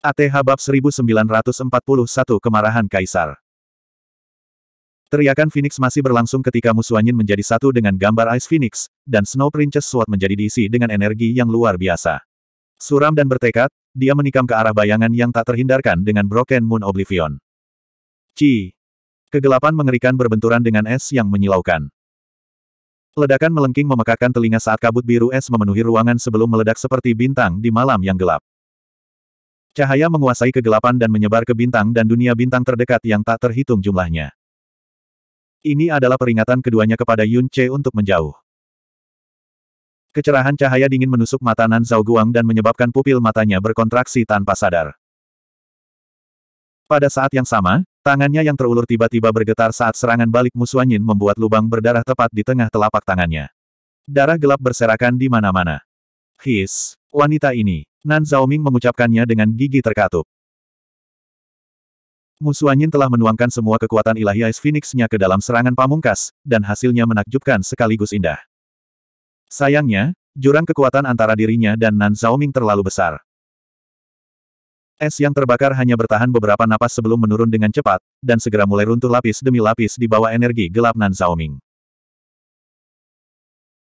ATH Bab 1941 Kemarahan Kaisar Teriakan Phoenix masih berlangsung ketika musuhannya menjadi satu dengan gambar Ice Phoenix, dan Snow Princess Sword menjadi diisi dengan energi yang luar biasa. Suram dan bertekad, dia menikam ke arah bayangan yang tak terhindarkan dengan Broken Moon Oblivion. Ci. Kegelapan mengerikan berbenturan dengan es yang menyilaukan. Ledakan melengking memekakan telinga saat kabut biru es memenuhi ruangan sebelum meledak seperti bintang di malam yang gelap. Cahaya menguasai kegelapan dan menyebar ke bintang dan dunia bintang terdekat yang tak terhitung jumlahnya. Ini adalah peringatan keduanya kepada Yun Che untuk menjauh. Kecerahan cahaya dingin menusuk mata Nan Zhao Guang dan menyebabkan pupil matanya berkontraksi tanpa sadar. Pada saat yang sama, tangannya yang terulur tiba-tiba bergetar saat serangan balik Musuanyin membuat lubang berdarah tepat di tengah telapak tangannya. Darah gelap berserakan di mana-mana. His, wanita ini. Nan Zhaoming mengucapkannya dengan gigi terkatup. Musuanyin telah menuangkan semua kekuatan ilahi Ice Phoenix-nya ke dalam serangan pamungkas, dan hasilnya menakjubkan sekaligus indah. Sayangnya, jurang kekuatan antara dirinya dan Nan Zhaoming terlalu besar. Es yang terbakar hanya bertahan beberapa napas sebelum menurun dengan cepat, dan segera mulai runtuh lapis demi lapis di bawah energi gelap Nan Zhaoming.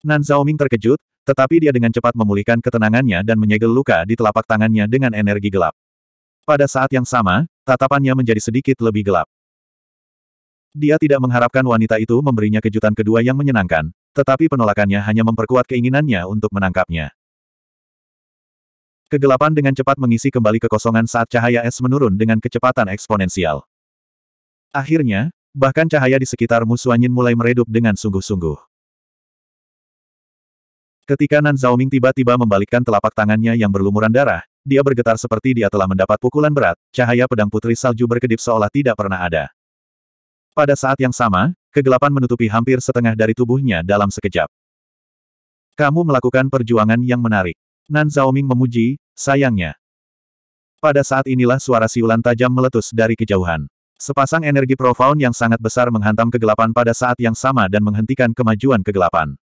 Nan Zhaoming terkejut, tetapi dia dengan cepat memulihkan ketenangannya dan menyegel luka di telapak tangannya dengan energi gelap. Pada saat yang sama, tatapannya menjadi sedikit lebih gelap. Dia tidak mengharapkan wanita itu memberinya kejutan kedua yang menyenangkan, tetapi penolakannya hanya memperkuat keinginannya untuk menangkapnya. Kegelapan dengan cepat mengisi kembali kekosongan saat cahaya es menurun dengan kecepatan eksponensial. Akhirnya, bahkan cahaya di sekitar Musuanyin mulai meredup dengan sungguh-sungguh. Ketika Nan Zhaoming tiba-tiba membalikkan telapak tangannya yang berlumuran darah, dia bergetar seperti dia telah mendapat pukulan berat, cahaya pedang putri salju berkedip seolah tidak pernah ada. Pada saat yang sama, kegelapan menutupi hampir setengah dari tubuhnya dalam sekejap. Kamu melakukan perjuangan yang menarik. Nan Zhaoming memuji, sayangnya. Pada saat inilah suara siulan tajam meletus dari kejauhan. Sepasang energi profound yang sangat besar menghantam kegelapan pada saat yang sama dan menghentikan kemajuan kegelapan.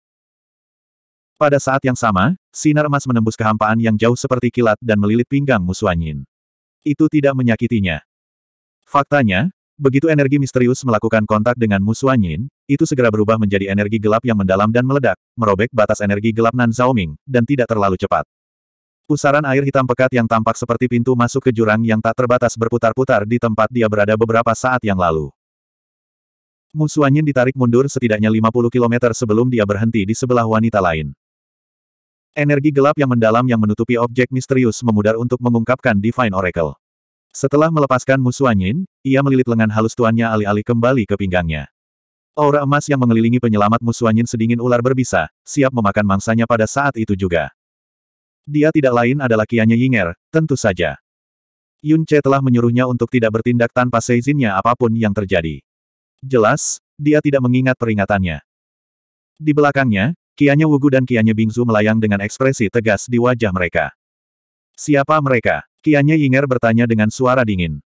Pada saat yang sama, sinar emas menembus kehampaan yang jauh seperti kilat dan melilit pinggang Musuanyin. Itu tidak menyakitinya. Faktanya, begitu energi misterius melakukan kontak dengan Musuanyin, itu segera berubah menjadi energi gelap yang mendalam dan meledak, merobek batas energi gelap Nan Zhaoming, dan tidak terlalu cepat. Pusaran air hitam pekat yang tampak seperti pintu masuk ke jurang yang tak terbatas berputar-putar di tempat dia berada beberapa saat yang lalu. Musuanyin ditarik mundur setidaknya 50 km sebelum dia berhenti di sebelah wanita lain. Energi gelap yang mendalam yang menutupi objek misterius memudar untuk mengungkapkan Divine Oracle. Setelah melepaskan Yin, ia melilit lengan halus tuannya alih-alih kembali ke pinggangnya. Aura emas yang mengelilingi penyelamat Yin sedingin ular berbisa, siap memakan mangsanya pada saat itu juga. Dia tidak lain adalah kianya Yinger, tentu saja. Yun Che telah menyuruhnya untuk tidak bertindak tanpa seizinnya apapun yang terjadi. Jelas, dia tidak mengingat peringatannya. Di belakangnya, Kianya Wugu dan Kianya Bingzu melayang dengan ekspresi tegas di wajah mereka. Siapa mereka? Kianya Yinger bertanya dengan suara dingin.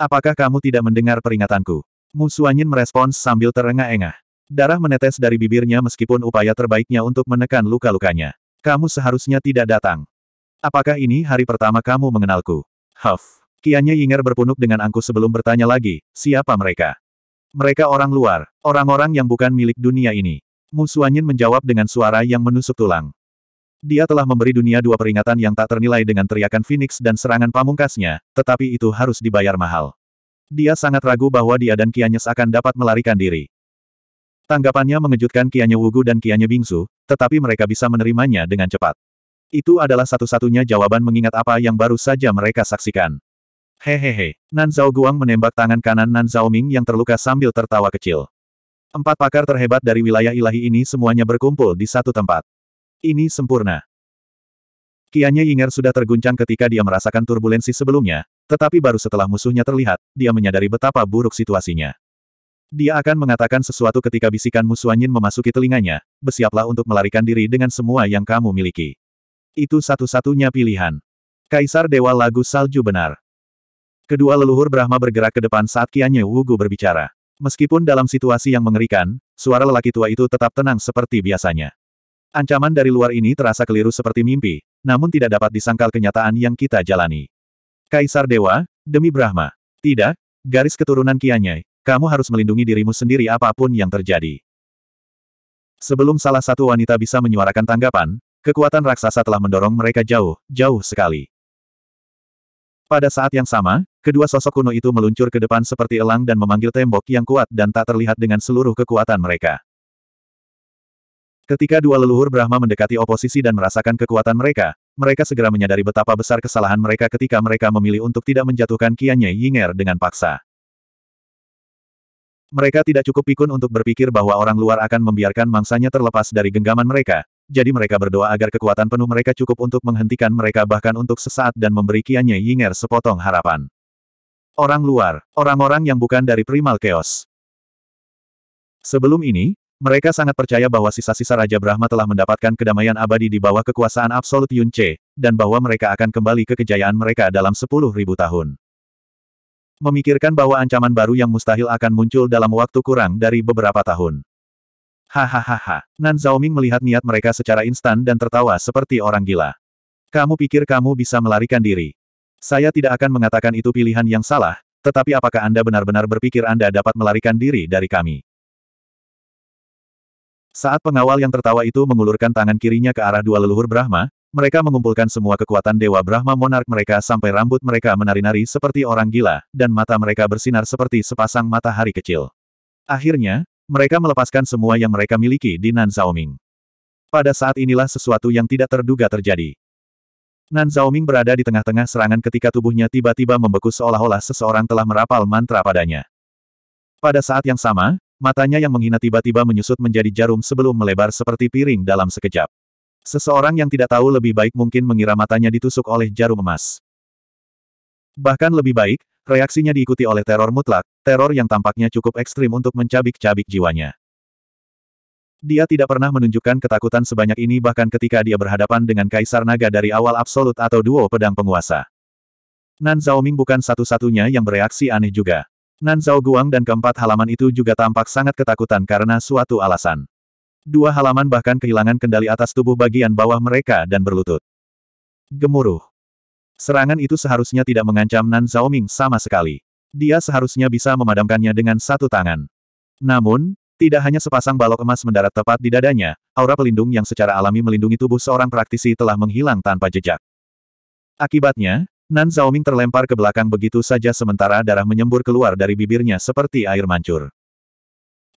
Apakah kamu tidak mendengar peringatanku? Musuanyin merespons sambil terengah-engah. Darah menetes dari bibirnya meskipun upaya terbaiknya untuk menekan luka-lukanya. Kamu seharusnya tidak datang. Apakah ini hari pertama kamu mengenalku? Huff. Kianya Yinger berpunuk dengan angku sebelum bertanya lagi, siapa mereka? Mereka orang luar, orang-orang yang bukan milik dunia ini. Musuanyin menjawab dengan suara yang menusuk tulang. Dia telah memberi dunia dua peringatan yang tak ternilai dengan teriakan Phoenix dan serangan pamungkasnya, tetapi itu harus dibayar mahal. Dia sangat ragu bahwa dia dan Kianyes akan dapat melarikan diri. Tanggapannya mengejutkan Kianya Wugu dan Kianya Bingsu, tetapi mereka bisa menerimanya dengan cepat. Itu adalah satu-satunya jawaban mengingat apa yang baru saja mereka saksikan. Hehehe, Nan Zhao Guang menembak tangan kanan Nan Zhao Ming yang terluka sambil tertawa kecil. Empat pakar terhebat dari wilayah ilahi ini semuanya berkumpul di satu tempat. Ini sempurna. Kiannya Yinger sudah terguncang ketika dia merasakan turbulensi sebelumnya, tetapi baru setelah musuhnya terlihat, dia menyadari betapa buruk situasinya. Dia akan mengatakan sesuatu ketika bisikan musuhanyin memasuki telinganya, bersiaplah untuk melarikan diri dengan semua yang kamu miliki. Itu satu-satunya pilihan. Kaisar Dewa Lagu Salju benar. Kedua leluhur Brahma bergerak ke depan saat Kianye Wugu berbicara. Meskipun dalam situasi yang mengerikan, suara lelaki tua itu tetap tenang seperti biasanya. Ancaman dari luar ini terasa keliru seperti mimpi, namun tidak dapat disangkal kenyataan yang kita jalani. Kaisar Dewa, demi Brahma. Tidak, garis keturunan Kianyai, kamu harus melindungi dirimu sendiri apapun yang terjadi. Sebelum salah satu wanita bisa menyuarakan tanggapan, kekuatan raksasa telah mendorong mereka jauh, jauh sekali. Pada saat yang sama, Kedua sosok kuno itu meluncur ke depan seperti elang dan memanggil tembok yang kuat dan tak terlihat dengan seluruh kekuatan mereka. Ketika dua leluhur Brahma mendekati oposisi dan merasakan kekuatan mereka, mereka segera menyadari betapa besar kesalahan mereka ketika mereka memilih untuk tidak menjatuhkan kianye Yinger dengan paksa. Mereka tidak cukup pikun untuk berpikir bahwa orang luar akan membiarkan mangsanya terlepas dari genggaman mereka, jadi mereka berdoa agar kekuatan penuh mereka cukup untuk menghentikan mereka bahkan untuk sesaat dan memberi kianye Yinger sepotong harapan. Orang luar, orang-orang yang bukan dari primal chaos. Sebelum ini, mereka sangat percaya bahwa sisa-sisa Raja Brahma telah mendapatkan kedamaian abadi di bawah kekuasaan Absolut Yun Che, dan bahwa mereka akan kembali ke kejayaan mereka dalam 10.000 tahun. Memikirkan bahwa ancaman baru yang mustahil akan muncul dalam waktu kurang dari beberapa tahun. Hahaha, Nan Zhaoming melihat niat mereka secara instan dan tertawa seperti orang gila. Kamu pikir kamu bisa melarikan diri? Saya tidak akan mengatakan itu pilihan yang salah, tetapi apakah Anda benar-benar berpikir Anda dapat melarikan diri dari kami? Saat pengawal yang tertawa itu mengulurkan tangan kirinya ke arah dua leluhur Brahma, mereka mengumpulkan semua kekuatan Dewa Brahma Monark mereka sampai rambut mereka menari-nari seperti orang gila, dan mata mereka bersinar seperti sepasang matahari kecil. Akhirnya, mereka melepaskan semua yang mereka miliki di Nan Zaoming. Pada saat inilah sesuatu yang tidak terduga terjadi. Nan Zaoming berada di tengah-tengah serangan ketika tubuhnya tiba-tiba membeku seolah-olah seseorang telah merapal mantra padanya. Pada saat yang sama, matanya yang menghina tiba-tiba menyusut menjadi jarum sebelum melebar seperti piring dalam sekejap. Seseorang yang tidak tahu lebih baik mungkin mengira matanya ditusuk oleh jarum emas. Bahkan lebih baik, reaksinya diikuti oleh teror mutlak, teror yang tampaknya cukup ekstrim untuk mencabik-cabik jiwanya. Dia tidak pernah menunjukkan ketakutan sebanyak ini bahkan ketika dia berhadapan dengan Kaisar Naga dari awal absolut atau duo pedang penguasa. Nan Zhao Ming bukan satu-satunya yang bereaksi aneh juga. Nan Zhao Guang dan keempat halaman itu juga tampak sangat ketakutan karena suatu alasan. Dua halaman bahkan kehilangan kendali atas tubuh bagian bawah mereka dan berlutut. Gemuruh. Serangan itu seharusnya tidak mengancam Nan Zhao Ming sama sekali. Dia seharusnya bisa memadamkannya dengan satu tangan. Namun, tidak hanya sepasang balok emas mendarat tepat di dadanya, aura pelindung yang secara alami melindungi tubuh seorang praktisi telah menghilang tanpa jejak. Akibatnya, Nan Zhaoming terlempar ke belakang begitu saja sementara darah menyembur keluar dari bibirnya seperti air mancur.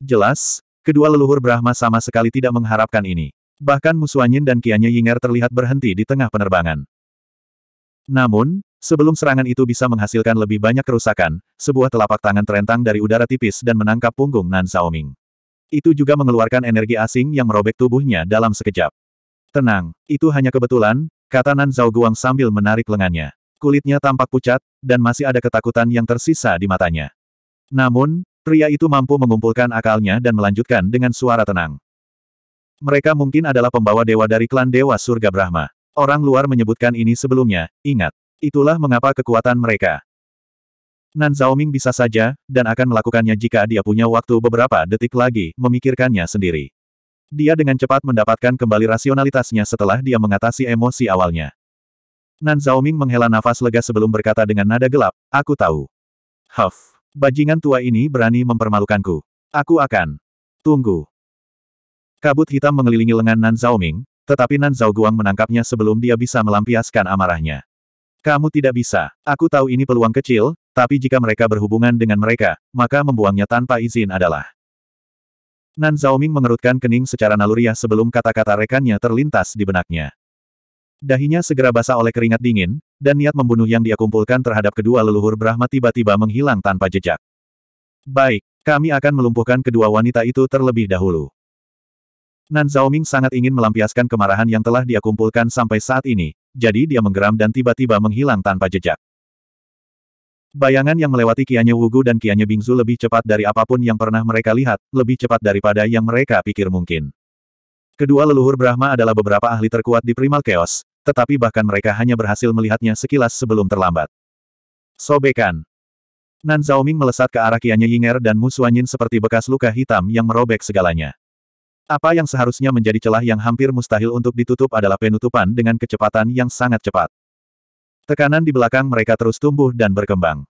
Jelas, kedua leluhur Brahma sama sekali tidak mengharapkan ini. Bahkan Musuanyin dan Kianya Yinger terlihat berhenti di tengah penerbangan. Namun, Sebelum serangan itu bisa menghasilkan lebih banyak kerusakan, sebuah telapak tangan terentang dari udara tipis dan menangkap punggung Nan Zhaoming. Itu juga mengeluarkan energi asing yang merobek tubuhnya dalam sekejap. Tenang, itu hanya kebetulan, kata Nan Zhao Guang sambil menarik lengannya. Kulitnya tampak pucat, dan masih ada ketakutan yang tersisa di matanya. Namun, pria itu mampu mengumpulkan akalnya dan melanjutkan dengan suara tenang. Mereka mungkin adalah pembawa dewa dari klan Dewa Surga Brahma. Orang luar menyebutkan ini sebelumnya, ingat. Itulah mengapa kekuatan mereka. Nan Zhaoming bisa saja, dan akan melakukannya jika dia punya waktu beberapa detik lagi, memikirkannya sendiri. Dia dengan cepat mendapatkan kembali rasionalitasnya setelah dia mengatasi emosi awalnya. Nan Zhaoming menghela nafas lega sebelum berkata dengan nada gelap, Aku tahu. Huff, bajingan tua ini berani mempermalukanku. Aku akan. Tunggu. Kabut hitam mengelilingi lengan Nan Zhaoming, tetapi Nan Zhao Guang menangkapnya sebelum dia bisa melampiaskan amarahnya. Kamu tidak bisa. Aku tahu ini peluang kecil, tapi jika mereka berhubungan dengan mereka, maka membuangnya tanpa izin adalah. Nan Zhaoming mengerutkan kening secara naluriah sebelum kata-kata rekannya terlintas di benaknya. Dahinya segera basah oleh keringat dingin, dan niat membunuh yang dia kumpulkan terhadap kedua leluhur Brahma tiba-tiba menghilang tanpa jejak. Baik, kami akan melumpuhkan kedua wanita itu terlebih dahulu. Nan Ming sangat ingin melampiaskan kemarahan yang telah dia kumpulkan sampai saat ini, jadi dia menggeram dan tiba-tiba menghilang tanpa jejak. Bayangan yang melewati Kianya Wugu dan Kianya Bingzu lebih cepat dari apapun yang pernah mereka lihat, lebih cepat daripada yang mereka pikir mungkin. Kedua leluhur Brahma adalah beberapa ahli terkuat di Primal Chaos, tetapi bahkan mereka hanya berhasil melihatnya sekilas sebelum terlambat. Sobekan. Nan Ming melesat ke arah Kianya Yinger dan Musuanyin seperti bekas luka hitam yang merobek segalanya. Apa yang seharusnya menjadi celah yang hampir mustahil untuk ditutup adalah penutupan dengan kecepatan yang sangat cepat. Tekanan di belakang mereka terus tumbuh dan berkembang.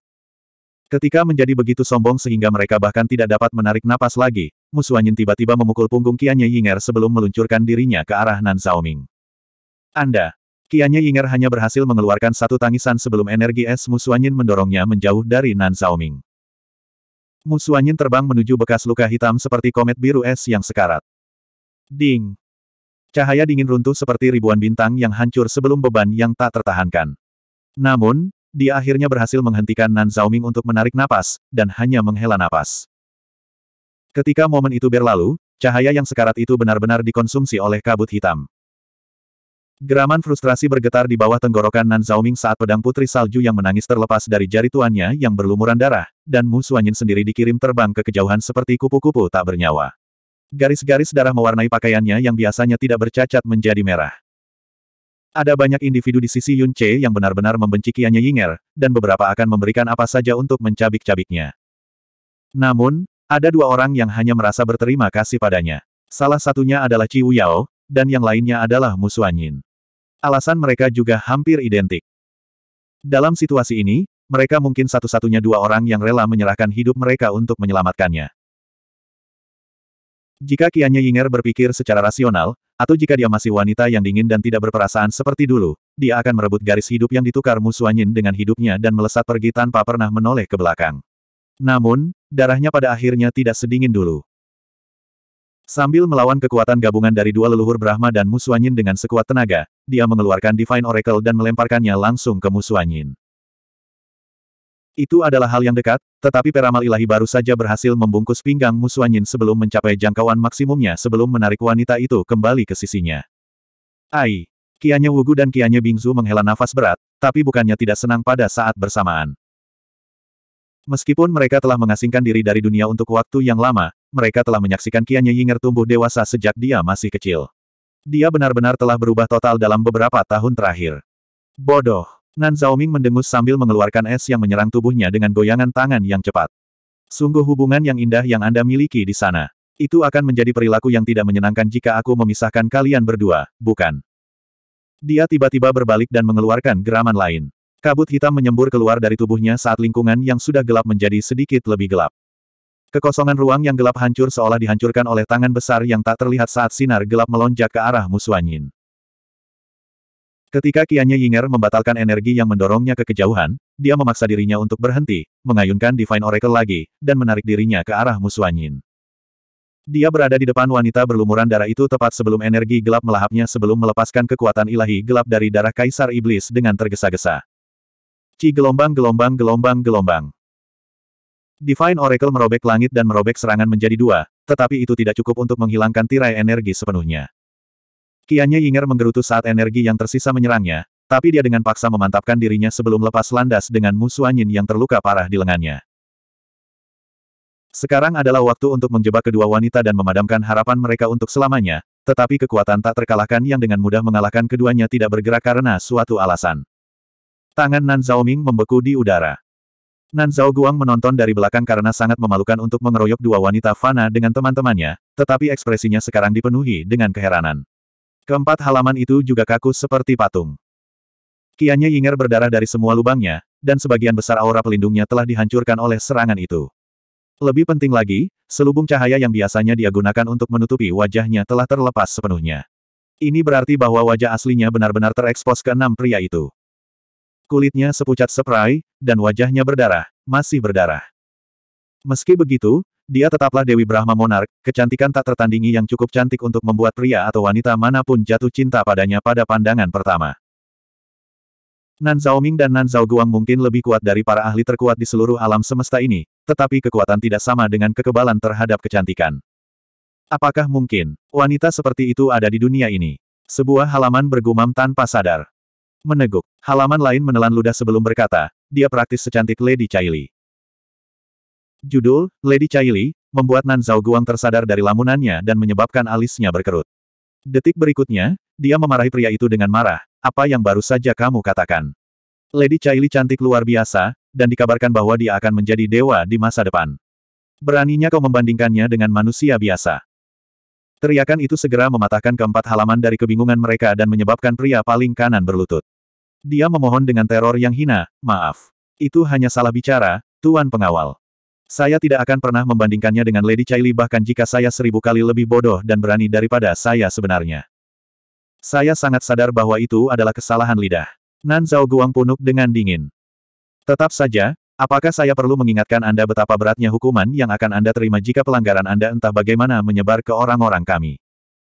Ketika menjadi begitu sombong sehingga mereka bahkan tidak dapat menarik napas lagi, Musuanyin tiba-tiba memukul punggung Kianye Yinger sebelum meluncurkan dirinya ke arah Nan Xiaoming. Anda! Kianye Yinger hanya berhasil mengeluarkan satu tangisan sebelum energi es Musuanyin mendorongnya menjauh dari Nan Xiaoming. Musuanyin terbang menuju bekas luka hitam seperti komet biru es yang sekarat. Ding! Cahaya dingin runtuh seperti ribuan bintang yang hancur sebelum beban yang tak tertahankan. Namun, dia akhirnya berhasil menghentikan Nan Zhaoming untuk menarik napas, dan hanya menghela napas. Ketika momen itu berlalu, cahaya yang sekarat itu benar-benar dikonsumsi oleh kabut hitam. Geraman frustrasi bergetar di bawah tenggorokan Nan Zhaoming saat pedang putri salju yang menangis terlepas dari jari tuannya yang berlumuran darah, dan Mu Suanyin sendiri dikirim terbang ke kejauhan seperti kupu-kupu tak bernyawa. Garis-garis darah mewarnai pakaiannya yang biasanya tidak bercacat menjadi merah. Ada banyak individu di sisi Yun Che yang benar-benar membenci Kianya Yinger, dan beberapa akan memberikan apa saja untuk mencabik-cabiknya. Namun, ada dua orang yang hanya merasa berterima kasih padanya. Salah satunya adalah Chi Yao, dan yang lainnya adalah Musuan Yin. Alasan mereka juga hampir identik. Dalam situasi ini, mereka mungkin satu-satunya dua orang yang rela menyerahkan hidup mereka untuk menyelamatkannya. Jika Kianya Yinger berpikir secara rasional, atau jika dia masih wanita yang dingin dan tidak berperasaan seperti dulu, dia akan merebut garis hidup yang ditukar Musuanyin dengan hidupnya dan melesat pergi tanpa pernah menoleh ke belakang. Namun, darahnya pada akhirnya tidak sedingin dulu. Sambil melawan kekuatan gabungan dari dua leluhur Brahma dan Musuanyin dengan sekuat tenaga, dia mengeluarkan Divine Oracle dan melemparkannya langsung ke Musuanyin. Itu adalah hal yang dekat, tetapi peramal ilahi baru saja berhasil membungkus pinggang Musuanyin sebelum mencapai jangkauan maksimumnya sebelum menarik wanita itu kembali ke sisinya. Ai! Kianya Wugu dan Kianya Bingzu menghela nafas berat, tapi bukannya tidak senang pada saat bersamaan. Meskipun mereka telah mengasingkan diri dari dunia untuk waktu yang lama, mereka telah menyaksikan Kianya Yinger tumbuh dewasa sejak dia masih kecil. Dia benar-benar telah berubah total dalam beberapa tahun terakhir. Bodoh. Nan Zaoming mendengus sambil mengeluarkan es yang menyerang tubuhnya dengan goyangan tangan yang cepat. Sungguh hubungan yang indah yang Anda miliki di sana. Itu akan menjadi perilaku yang tidak menyenangkan jika aku memisahkan kalian berdua, bukan? Dia tiba-tiba berbalik dan mengeluarkan geraman lain. Kabut hitam menyembur keluar dari tubuhnya saat lingkungan yang sudah gelap menjadi sedikit lebih gelap. Kekosongan ruang yang gelap hancur seolah dihancurkan oleh tangan besar yang tak terlihat saat sinar gelap melonjak ke arah musuh Ketika Qianye Yinger membatalkan energi yang mendorongnya ke kejauhan, dia memaksa dirinya untuk berhenti, mengayunkan Divine Oracle lagi, dan menarik dirinya ke arah Musuanyin. Dia berada di depan wanita berlumuran darah itu tepat sebelum energi gelap melahapnya sebelum melepaskan kekuatan ilahi gelap dari darah Kaisar Iblis dengan tergesa-gesa. Ci gelombang gelombang gelombang gelombang. Divine Oracle merobek langit dan merobek serangan menjadi dua, tetapi itu tidak cukup untuk menghilangkan tirai energi sepenuhnya. Kianya Yinger menggerutu saat energi yang tersisa menyerangnya, tapi dia dengan paksa memantapkan dirinya sebelum lepas landas dengan musuh angin yang terluka parah di lengannya. Sekarang adalah waktu untuk menjebak kedua wanita dan memadamkan harapan mereka untuk selamanya, tetapi kekuatan tak terkalahkan yang dengan mudah mengalahkan keduanya tidak bergerak karena suatu alasan. Tangan Nan Zhao Ming membeku di udara. Nan Zhao Guang menonton dari belakang karena sangat memalukan untuk mengeroyok dua wanita fana dengan teman-temannya, tetapi ekspresinya sekarang dipenuhi dengan keheranan. Keempat halaman itu juga kaku seperti patung. Kianya Yinger berdarah dari semua lubangnya, dan sebagian besar aura pelindungnya telah dihancurkan oleh serangan itu. Lebih penting lagi, selubung cahaya yang biasanya dia gunakan untuk menutupi wajahnya telah terlepas sepenuhnya. Ini berarti bahwa wajah aslinya benar-benar terekspos ke enam pria itu. Kulitnya sepucat seprai, dan wajahnya berdarah, masih berdarah. Meski begitu, dia tetaplah Dewi Brahma Monark, kecantikan tak tertandingi yang cukup cantik untuk membuat pria atau wanita manapun jatuh cinta padanya pada pandangan pertama. Nan Zhao Ming dan Nan Zhao Guang mungkin lebih kuat dari para ahli terkuat di seluruh alam semesta ini, tetapi kekuatan tidak sama dengan kekebalan terhadap kecantikan. Apakah mungkin, wanita seperti itu ada di dunia ini? Sebuah halaman bergumam tanpa sadar. Meneguk. Halaman lain menelan ludah sebelum berkata, dia praktis secantik Lady Chaili. Judul, Lady Chaili, membuat Nan Zhao Guang tersadar dari lamunannya dan menyebabkan alisnya berkerut. Detik berikutnya, dia memarahi pria itu dengan marah, apa yang baru saja kamu katakan. Lady Chaili cantik luar biasa, dan dikabarkan bahwa dia akan menjadi dewa di masa depan. Beraninya kau membandingkannya dengan manusia biasa. Teriakan itu segera mematahkan keempat halaman dari kebingungan mereka dan menyebabkan pria paling kanan berlutut. Dia memohon dengan teror yang hina, maaf. Itu hanya salah bicara, Tuan Pengawal. Saya tidak akan pernah membandingkannya dengan Lady Chaili bahkan jika saya seribu kali lebih bodoh dan berani daripada saya sebenarnya. Saya sangat sadar bahwa itu adalah kesalahan lidah. Nan Zhao Guang punuk dengan dingin. Tetap saja, apakah saya perlu mengingatkan Anda betapa beratnya hukuman yang akan Anda terima jika pelanggaran Anda entah bagaimana menyebar ke orang-orang kami?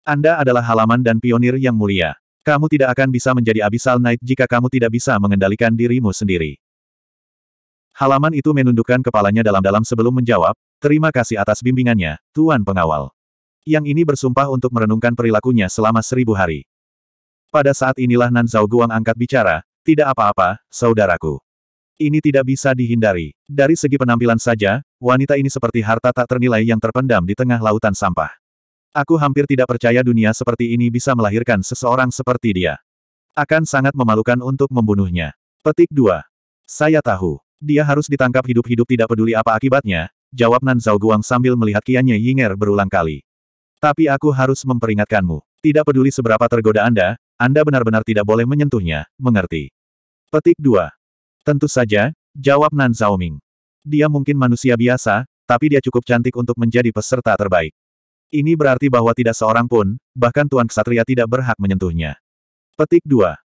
Anda adalah halaman dan pionir yang mulia. Kamu tidak akan bisa menjadi abisal knight jika kamu tidak bisa mengendalikan dirimu sendiri. Halaman itu menundukkan kepalanya dalam-dalam sebelum menjawab, terima kasih atas bimbingannya, Tuan Pengawal. Yang ini bersumpah untuk merenungkan perilakunya selama seribu hari. Pada saat inilah Nan Zhao Guang angkat bicara, tidak apa-apa, saudaraku. Ini tidak bisa dihindari. Dari segi penampilan saja, wanita ini seperti harta tak ternilai yang terpendam di tengah lautan sampah. Aku hampir tidak percaya dunia seperti ini bisa melahirkan seseorang seperti dia. Akan sangat memalukan untuk membunuhnya. Petik 2. Saya tahu. Dia harus ditangkap hidup-hidup tidak peduli apa akibatnya, jawab Nan Zhao Guang sambil melihat kiannya Yinger berulang kali. Tapi aku harus memperingatkanmu. Tidak peduli seberapa tergoda Anda, Anda benar-benar tidak boleh menyentuhnya, mengerti. Petik 2. Tentu saja, jawab Nan Zhao Ming. Dia mungkin manusia biasa, tapi dia cukup cantik untuk menjadi peserta terbaik. Ini berarti bahwa tidak seorang pun, bahkan Tuan Ksatria tidak berhak menyentuhnya. Petik 2.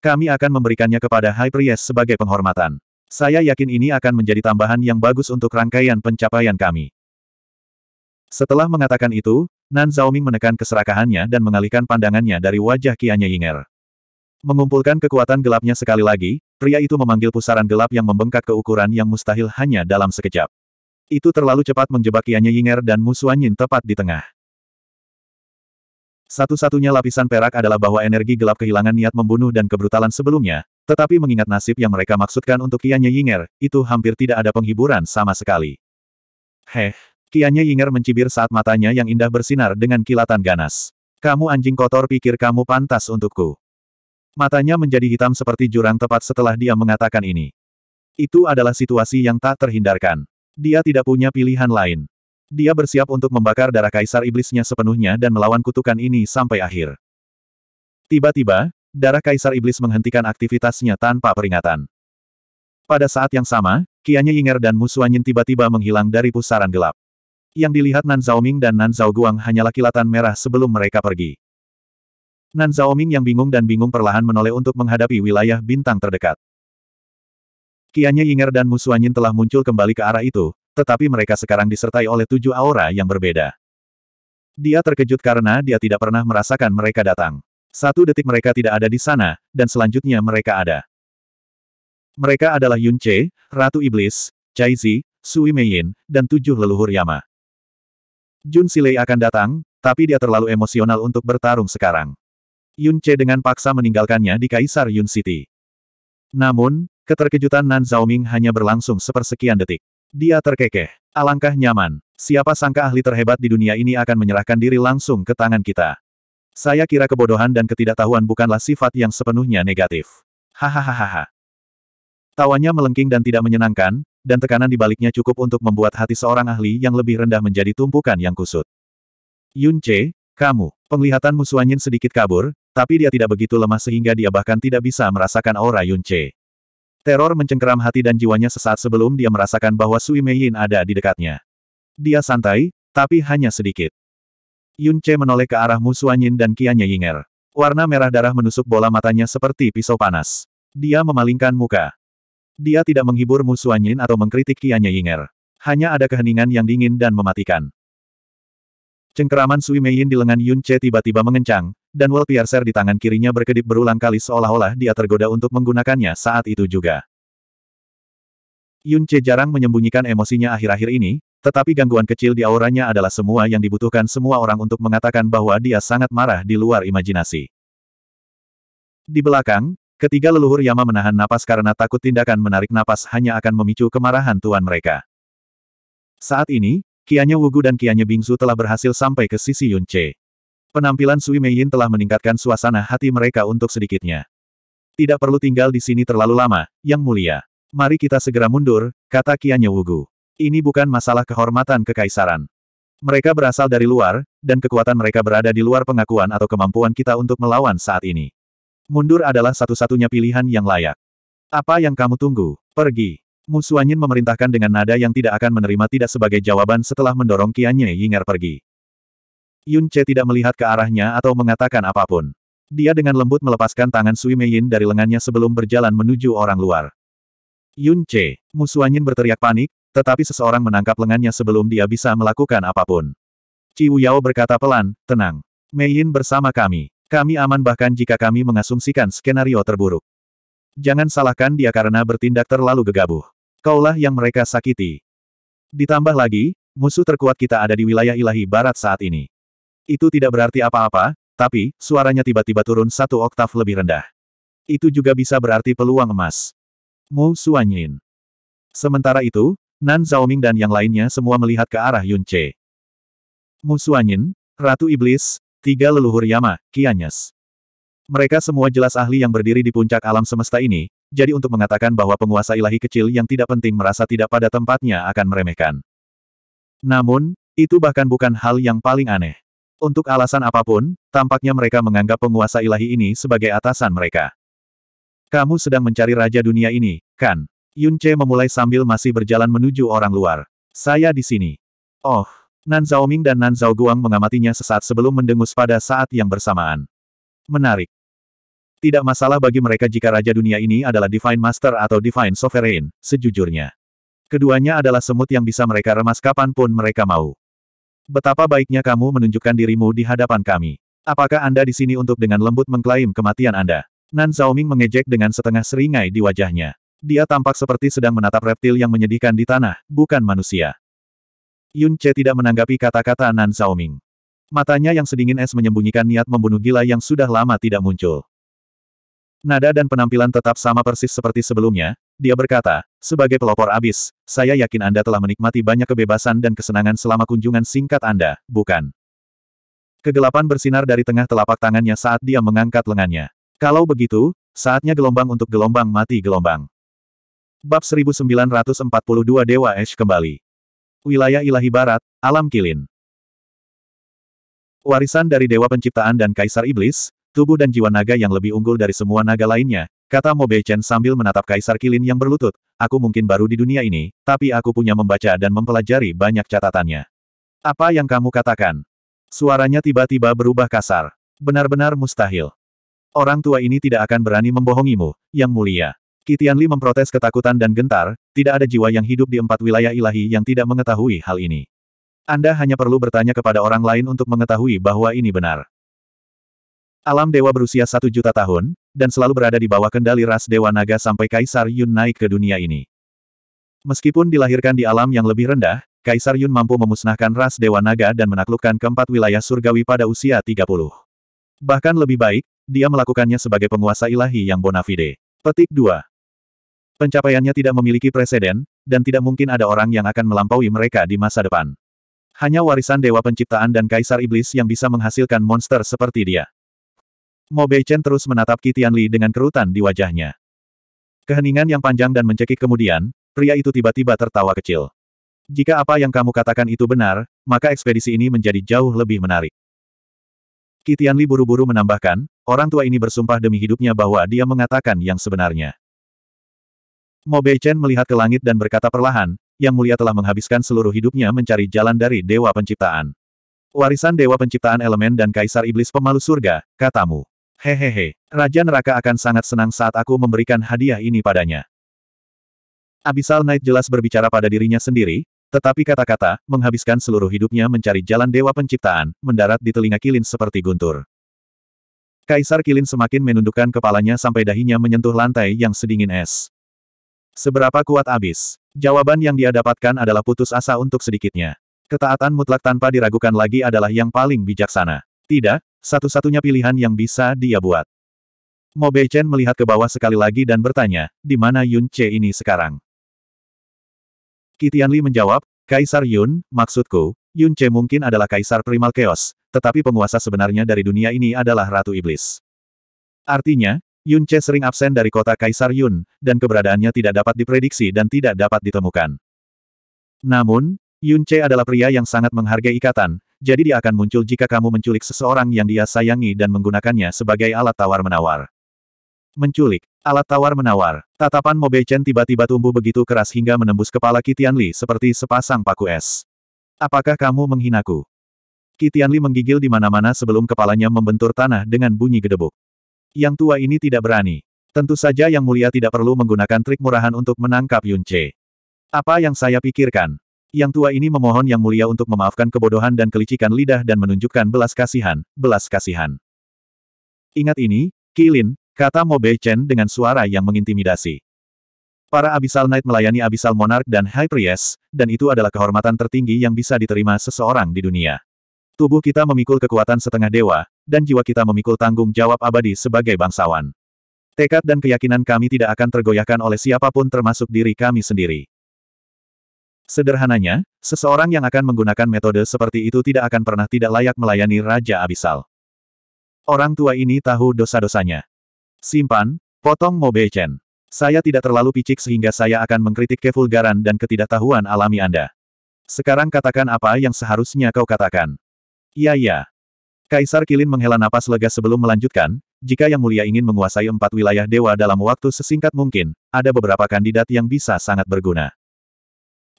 Kami akan memberikannya kepada High Priest sebagai penghormatan. Saya yakin ini akan menjadi tambahan yang bagus untuk rangkaian pencapaian kami. Setelah mengatakan itu, Nan Zhaoming menekan keserakahannya dan mengalihkan pandangannya dari wajah Kianya Yinger. Mengumpulkan kekuatan gelapnya sekali lagi, pria itu memanggil pusaran gelap yang membengkak ke ukuran yang mustahil hanya dalam sekejap. Itu terlalu cepat menjebak Kianya Yinger dan musuhannya tepat di tengah. Satu-satunya lapisan perak adalah bahwa energi gelap kehilangan niat membunuh dan kebrutalan sebelumnya, tetapi mengingat nasib yang mereka maksudkan untuk Kianya Yinger, itu hampir tidak ada penghiburan sama sekali. Heh, Kianya Yinger mencibir saat matanya yang indah bersinar dengan kilatan ganas. Kamu anjing kotor pikir kamu pantas untukku. Matanya menjadi hitam seperti jurang tepat setelah dia mengatakan ini. Itu adalah situasi yang tak terhindarkan. Dia tidak punya pilihan lain. Dia bersiap untuk membakar darah kaisar iblisnya sepenuhnya dan melawan kutukan ini sampai akhir. Tiba-tiba, darah Kaisar Iblis menghentikan aktivitasnya tanpa peringatan. Pada saat yang sama, Kianya Yinger dan Musuanyin tiba-tiba menghilang dari pusaran gelap. Yang dilihat Nan Zhaoming dan Nan Zhao Guang hanyalah kilatan merah sebelum mereka pergi. Nan Zhaoming yang bingung dan bingung perlahan menoleh untuk menghadapi wilayah bintang terdekat. Kianya Yinger dan Musuanyin telah muncul kembali ke arah itu, tetapi mereka sekarang disertai oleh tujuh aura yang berbeda. Dia terkejut karena dia tidak pernah merasakan mereka datang. Satu detik mereka tidak ada di sana, dan selanjutnya mereka ada. Mereka adalah Yun Che, Ratu Iblis, Cai Zi, Sui Yin, dan tujuh leluhur Yama. Jun Silei akan datang, tapi dia terlalu emosional untuk bertarung sekarang. Yun Che dengan paksa meninggalkannya di Kaisar Yun City. Namun, keterkejutan Nan Zhao Ming hanya berlangsung sepersekian detik. Dia terkekeh. Alangkah nyaman. Siapa sangka ahli terhebat di dunia ini akan menyerahkan diri langsung ke tangan kita. Saya kira kebodohan dan ketidaktahuan bukanlah sifat yang sepenuhnya negatif. Hahaha. Tawanya melengking dan tidak menyenangkan, dan tekanan di baliknya cukup untuk membuat hati seorang ahli yang lebih rendah menjadi tumpukan yang kusut. Yun Che, kamu, penglihatan Musuanyin sedikit kabur, tapi dia tidak begitu lemah sehingga dia bahkan tidak bisa merasakan aura Yun Che. Teror mencengkeram hati dan jiwanya sesaat sebelum dia merasakan bahwa Sui Mei Yin ada di dekatnya. Dia santai, tapi hanya sedikit. Yun Che menoleh ke arah Mu Suanyin dan Kianya Yinger. Warna merah darah menusuk bola matanya seperti pisau panas. Dia memalingkan muka. Dia tidak menghibur Mu Suanyin atau mengkritik Kianya Yinger. Hanya ada keheningan yang dingin dan mematikan. Cengkeraman Sui Yin di lengan Yun Che tiba-tiba mengencang, dan wall piercer di tangan kirinya berkedip berulang kali seolah-olah dia tergoda untuk menggunakannya saat itu juga. Yun Che jarang menyembunyikan emosinya akhir-akhir ini, tetapi gangguan kecil di auranya adalah semua yang dibutuhkan semua orang untuk mengatakan bahwa dia sangat marah di luar imajinasi. Di belakang, ketiga leluhur Yama menahan napas karena takut tindakan menarik napas hanya akan memicu kemarahan tuan mereka. Saat ini, Kianya Wugu dan Kianya Bingsu telah berhasil sampai ke sisi Yunce. Penampilan Sui Yin telah meningkatkan suasana hati mereka untuk sedikitnya. Tidak perlu tinggal di sini terlalu lama, Yang Mulia. Mari kita segera mundur, kata Kianya Wugu. Ini bukan masalah kehormatan kekaisaran. Mereka berasal dari luar, dan kekuatan mereka berada di luar pengakuan atau kemampuan kita untuk melawan saat ini. Mundur adalah satu-satunya pilihan yang layak. Apa yang kamu tunggu? Pergi. Musuanyin memerintahkan dengan nada yang tidak akan menerima tidak sebagai jawaban setelah mendorong Qianye Ying'er pergi. Yun Che tidak melihat ke arahnya atau mengatakan apapun. Dia dengan lembut melepaskan tangan Sui Meiyin dari lengannya sebelum berjalan menuju orang luar. Yun Che, Musuanyin berteriak panik, tetapi seseorang menangkap lengannya sebelum dia bisa melakukan apapun. Ci Yao berkata pelan, tenang. Mei Yin bersama kami. Kami aman bahkan jika kami mengasumsikan skenario terburuk. Jangan salahkan dia karena bertindak terlalu gegabah. Kaulah yang mereka sakiti. Ditambah lagi, musuh terkuat kita ada di wilayah ilahi barat saat ini. Itu tidak berarti apa-apa, tapi, suaranya tiba-tiba turun satu oktav lebih rendah. Itu juga bisa berarti peluang emas. Mu Suanyin. Sementara itu, Nan Zhaoming dan yang lainnya semua melihat ke arah Yun Che. Musuanyin, Ratu Iblis, Tiga Leluhur Yama, Kianyes. Mereka semua jelas ahli yang berdiri di puncak alam semesta ini, jadi untuk mengatakan bahwa penguasa ilahi kecil yang tidak penting merasa tidak pada tempatnya akan meremehkan. Namun, itu bahkan bukan hal yang paling aneh. Untuk alasan apapun, tampaknya mereka menganggap penguasa ilahi ini sebagai atasan mereka. Kamu sedang mencari raja dunia ini, kan? Yun Che memulai sambil masih berjalan menuju orang luar. Saya di sini. Oh. Nan Ming dan Nan Zhao Guang mengamatinya sesaat sebelum mendengus pada saat yang bersamaan. Menarik. Tidak masalah bagi mereka jika Raja Dunia ini adalah Divine Master atau Divine Sovereign, sejujurnya. Keduanya adalah semut yang bisa mereka remas kapanpun mereka mau. Betapa baiknya kamu menunjukkan dirimu di hadapan kami. Apakah Anda di sini untuk dengan lembut mengklaim kematian Anda? Nan Ming mengejek dengan setengah seringai di wajahnya. Dia tampak seperti sedang menatap reptil yang menyedihkan di tanah, bukan manusia. Yun Che tidak menanggapi kata-kata Nan Xiaoming. Matanya yang sedingin es menyembunyikan niat membunuh gila yang sudah lama tidak muncul. Nada dan penampilan tetap sama persis seperti sebelumnya, dia berkata, sebagai pelopor abis, saya yakin Anda telah menikmati banyak kebebasan dan kesenangan selama kunjungan singkat Anda, bukan? Kegelapan bersinar dari tengah telapak tangannya saat dia mengangkat lengannya. Kalau begitu, saatnya gelombang untuk gelombang mati gelombang. Bab 1942 Dewa Ash kembali. Wilayah Ilahi Barat, Alam Kilin. Warisan dari Dewa Penciptaan dan Kaisar Iblis, tubuh dan jiwa naga yang lebih unggul dari semua naga lainnya, kata Mo Chen sambil menatap Kaisar Kilin yang berlutut, aku mungkin baru di dunia ini, tapi aku punya membaca dan mempelajari banyak catatannya. Apa yang kamu katakan? Suaranya tiba-tiba berubah kasar. Benar-benar mustahil. Orang tua ini tidak akan berani membohongimu, yang mulia. Kitianli memprotes ketakutan dan gentar, tidak ada jiwa yang hidup di empat wilayah ilahi yang tidak mengetahui hal ini. Anda hanya perlu bertanya kepada orang lain untuk mengetahui bahwa ini benar. Alam dewa berusia satu juta tahun, dan selalu berada di bawah kendali ras dewa naga sampai Kaisar Yun naik ke dunia ini. Meskipun dilahirkan di alam yang lebih rendah, Kaisar Yun mampu memusnahkan ras dewa naga dan menaklukkan keempat wilayah surgawi pada usia 30. Bahkan lebih baik, dia melakukannya sebagai penguasa ilahi yang bonafide. Petik 2. Pencapaiannya tidak memiliki preseden, dan tidak mungkin ada orang yang akan melampaui mereka di masa depan. Hanya warisan Dewa Penciptaan dan Kaisar Iblis yang bisa menghasilkan monster seperti dia. Mo Beichen terus menatap Qi Tianli dengan kerutan di wajahnya. Keheningan yang panjang dan mencekik kemudian, pria itu tiba-tiba tertawa kecil. Jika apa yang kamu katakan itu benar, maka ekspedisi ini menjadi jauh lebih menarik. Qi Tianli buru-buru menambahkan, orang tua ini bersumpah demi hidupnya bahwa dia mengatakan yang sebenarnya. Mo Bei Chen melihat ke langit dan berkata perlahan, Yang Mulia telah menghabiskan seluruh hidupnya mencari jalan dari Dewa Penciptaan. Warisan Dewa Penciptaan Elemen dan Kaisar Iblis Pemalu Surga, katamu. Hehehe, Raja Neraka akan sangat senang saat aku memberikan hadiah ini padanya. Abisal Knight jelas berbicara pada dirinya sendiri, tetapi kata-kata, menghabiskan seluruh hidupnya mencari jalan Dewa Penciptaan, mendarat di telinga Kilin seperti guntur. Kaisar Kilin semakin menundukkan kepalanya sampai dahinya menyentuh lantai yang sedingin es. Seberapa kuat abis? Jawaban yang dia dapatkan adalah putus asa untuk sedikitnya. Ketaatan mutlak tanpa diragukan lagi adalah yang paling bijaksana. Tidak, satu-satunya pilihan yang bisa dia buat. Bei Chen melihat ke bawah sekali lagi dan bertanya, di mana Yun Che ini sekarang? Kitianli menjawab, Kaisar Yun, maksudku, Yun Che mungkin adalah Kaisar Primal Chaos, tetapi penguasa sebenarnya dari dunia ini adalah Ratu Iblis. Artinya, Yun Che sering absen dari kota Kaisar Yun, dan keberadaannya tidak dapat diprediksi dan tidak dapat ditemukan. Namun, Yun Che adalah pria yang sangat menghargai ikatan, jadi dia akan muncul jika kamu menculik seseorang yang dia sayangi dan menggunakannya sebagai alat tawar-menawar. Menculik, alat tawar-menawar, tatapan Bei Chen tiba-tiba tumbuh begitu keras hingga menembus kepala Kitian Li seperti sepasang paku es. Apakah kamu menghinaku? Kitian Li menggigil di mana-mana sebelum kepalanya membentur tanah dengan bunyi gedebuk. Yang tua ini tidak berani. Tentu saja Yang Mulia tidak perlu menggunakan trik murahan untuk menangkap Yun Che. Apa yang saya pikirkan? Yang tua ini memohon Yang Mulia untuk memaafkan kebodohan dan kelicikan lidah dan menunjukkan belas kasihan, belas kasihan. Ingat ini, Kilin, kata Bei Chen dengan suara yang mengintimidasi. Para Abyssal Knight melayani Abyssal Monarch dan High Priest, dan itu adalah kehormatan tertinggi yang bisa diterima seseorang di dunia. Tubuh kita memikul kekuatan setengah dewa, dan jiwa kita memikul tanggung jawab abadi sebagai bangsawan. Tekad dan keyakinan kami tidak akan tergoyahkan oleh siapapun termasuk diri kami sendiri. Sederhananya, seseorang yang akan menggunakan metode seperti itu tidak akan pernah tidak layak melayani Raja Abisal. Orang tua ini tahu dosa-dosanya. Simpan, potong Mobe Chen. Saya tidak terlalu picik sehingga saya akan mengkritik kevulgaran dan ketidaktahuan alami Anda. Sekarang katakan apa yang seharusnya kau katakan. Ya ya. Kaisar Kilin menghela napas lega sebelum melanjutkan, jika Yang Mulia ingin menguasai empat wilayah dewa dalam waktu sesingkat mungkin, ada beberapa kandidat yang bisa sangat berguna.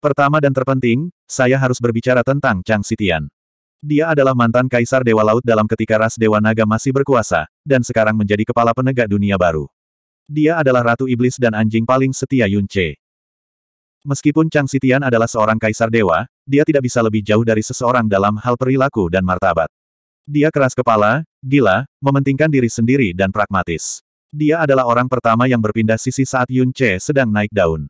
Pertama dan terpenting, saya harus berbicara tentang Chang Sitian. Dia adalah mantan Kaisar Dewa Laut dalam ketika ras Dewa Naga masih berkuasa, dan sekarang menjadi kepala penegak dunia baru. Dia adalah Ratu Iblis dan anjing paling setia Yunche. Meskipun Chang Sitian adalah seorang Kaisar Dewa, dia tidak bisa lebih jauh dari seseorang dalam hal perilaku dan martabat. Dia keras kepala, gila, mementingkan diri sendiri dan pragmatis. Dia adalah orang pertama yang berpindah sisi saat Yun Che sedang naik daun.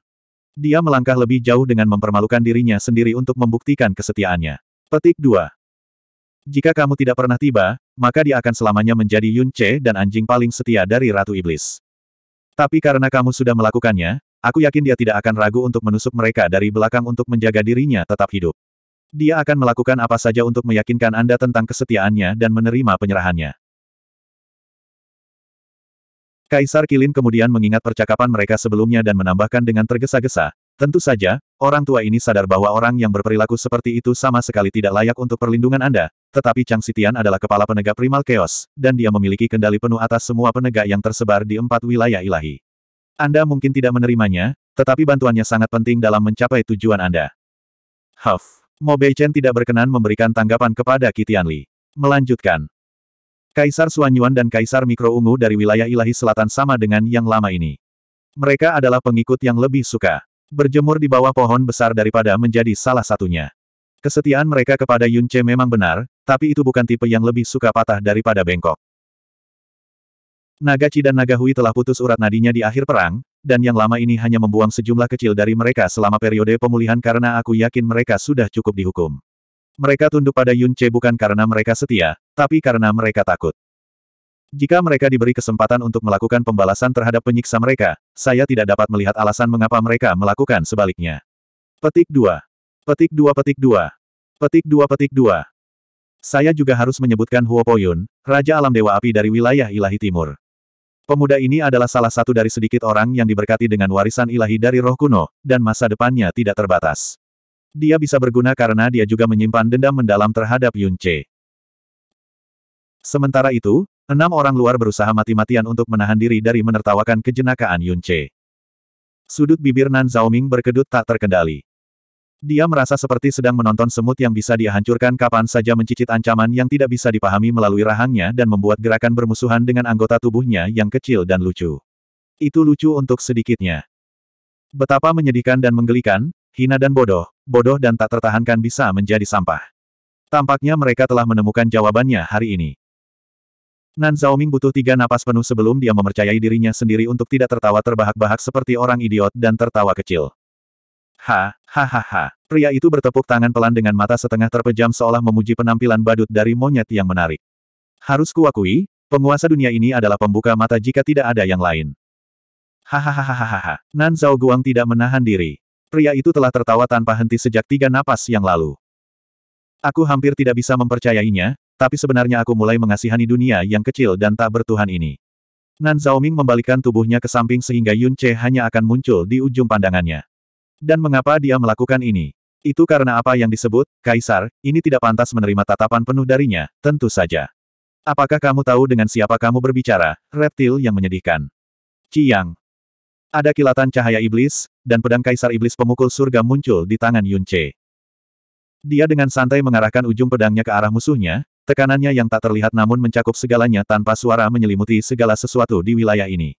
Dia melangkah lebih jauh dengan mempermalukan dirinya sendiri untuk membuktikan kesetiaannya. Petik 2. Jika kamu tidak pernah tiba, maka dia akan selamanya menjadi Yun Che dan anjing paling setia dari Ratu Iblis. Tapi karena kamu sudah melakukannya, Aku yakin dia tidak akan ragu untuk menusuk mereka dari belakang untuk menjaga dirinya tetap hidup. Dia akan melakukan apa saja untuk meyakinkan Anda tentang kesetiaannya dan menerima penyerahannya. Kaisar Kilin kemudian mengingat percakapan mereka sebelumnya dan menambahkan dengan tergesa-gesa, tentu saja, orang tua ini sadar bahwa orang yang berperilaku seperti itu sama sekali tidak layak untuk perlindungan Anda, tetapi Chang Sitian adalah kepala penegak primal chaos, dan dia memiliki kendali penuh atas semua penegak yang tersebar di empat wilayah ilahi. Anda mungkin tidak menerimanya, tetapi bantuannya sangat penting dalam mencapai tujuan Anda. Huff. Mo Beichen tidak berkenan memberikan tanggapan kepada Kitian Melanjutkan. Kaisar Suanyuan dan Kaisar Mikro Ungu dari wilayah ilahi selatan sama dengan yang lama ini. Mereka adalah pengikut yang lebih suka. Berjemur di bawah pohon besar daripada menjadi salah satunya. Kesetiaan mereka kepada Yun memang benar, tapi itu bukan tipe yang lebih suka patah daripada bengkok. Naga Ci dan Naga Hui telah putus urat nadinya di akhir perang, dan yang lama ini hanya membuang sejumlah kecil dari mereka selama periode pemulihan karena aku yakin mereka sudah cukup dihukum. Mereka tunduk pada Yun Che bukan karena mereka setia, tapi karena mereka takut. Jika mereka diberi kesempatan untuk melakukan pembalasan terhadap penyiksa mereka, saya tidak dapat melihat alasan mengapa mereka melakukan sebaliknya. Petik 2. Petik 2 petik 2. Petik 2 petik 2. Saya juga harus menyebutkan Huo Poyun, Raja Alam Dewa Api dari wilayah Ilahi Timur. Pemuda ini adalah salah satu dari sedikit orang yang diberkati dengan warisan ilahi dari roh kuno, dan masa depannya tidak terbatas. Dia bisa berguna karena dia juga menyimpan dendam mendalam terhadap Yun Che. Sementara itu, enam orang luar berusaha mati-matian untuk menahan diri dari menertawakan kejenakaan Yun Che. Sudut bibir Nan Zhaoming berkedut tak terkendali. Dia merasa seperti sedang menonton semut yang bisa dia hancurkan kapan saja mencicit ancaman yang tidak bisa dipahami melalui rahangnya dan membuat gerakan bermusuhan dengan anggota tubuhnya yang kecil dan lucu. Itu lucu untuk sedikitnya. Betapa menyedihkan dan menggelikan, hina dan bodoh, bodoh dan tak tertahankan bisa menjadi sampah. Tampaknya mereka telah menemukan jawabannya hari ini. Nan Zhaoming butuh tiga napas penuh sebelum dia memercayai dirinya sendiri untuk tidak tertawa terbahak-bahak seperti orang idiot dan tertawa kecil. Ha, ha ha ha. Pria itu bertepuk tangan pelan dengan mata setengah terpejam seolah memuji penampilan badut dari monyet yang menarik. Harus kuakui, penguasa dunia ini adalah pembuka mata jika tidak ada yang lain. Hahaha. Nan Zhao Guang tidak menahan diri. Pria itu telah tertawa tanpa henti sejak tiga napas yang lalu. Aku hampir tidak bisa mempercayainya, tapi sebenarnya aku mulai mengasihani dunia yang kecil dan tak bertuhan ini. Nan Zhao Ming membalikkan tubuhnya ke samping sehingga Yun Che hanya akan muncul di ujung pandangannya. Dan mengapa dia melakukan ini? Itu karena apa yang disebut, Kaisar, ini tidak pantas menerima tatapan penuh darinya, tentu saja. Apakah kamu tahu dengan siapa kamu berbicara, reptil yang menyedihkan? Ciyang. Ada kilatan cahaya iblis, dan pedang Kaisar Iblis pemukul surga muncul di tangan Yun Che. Dia dengan santai mengarahkan ujung pedangnya ke arah musuhnya, tekanannya yang tak terlihat namun mencakup segalanya tanpa suara menyelimuti segala sesuatu di wilayah ini.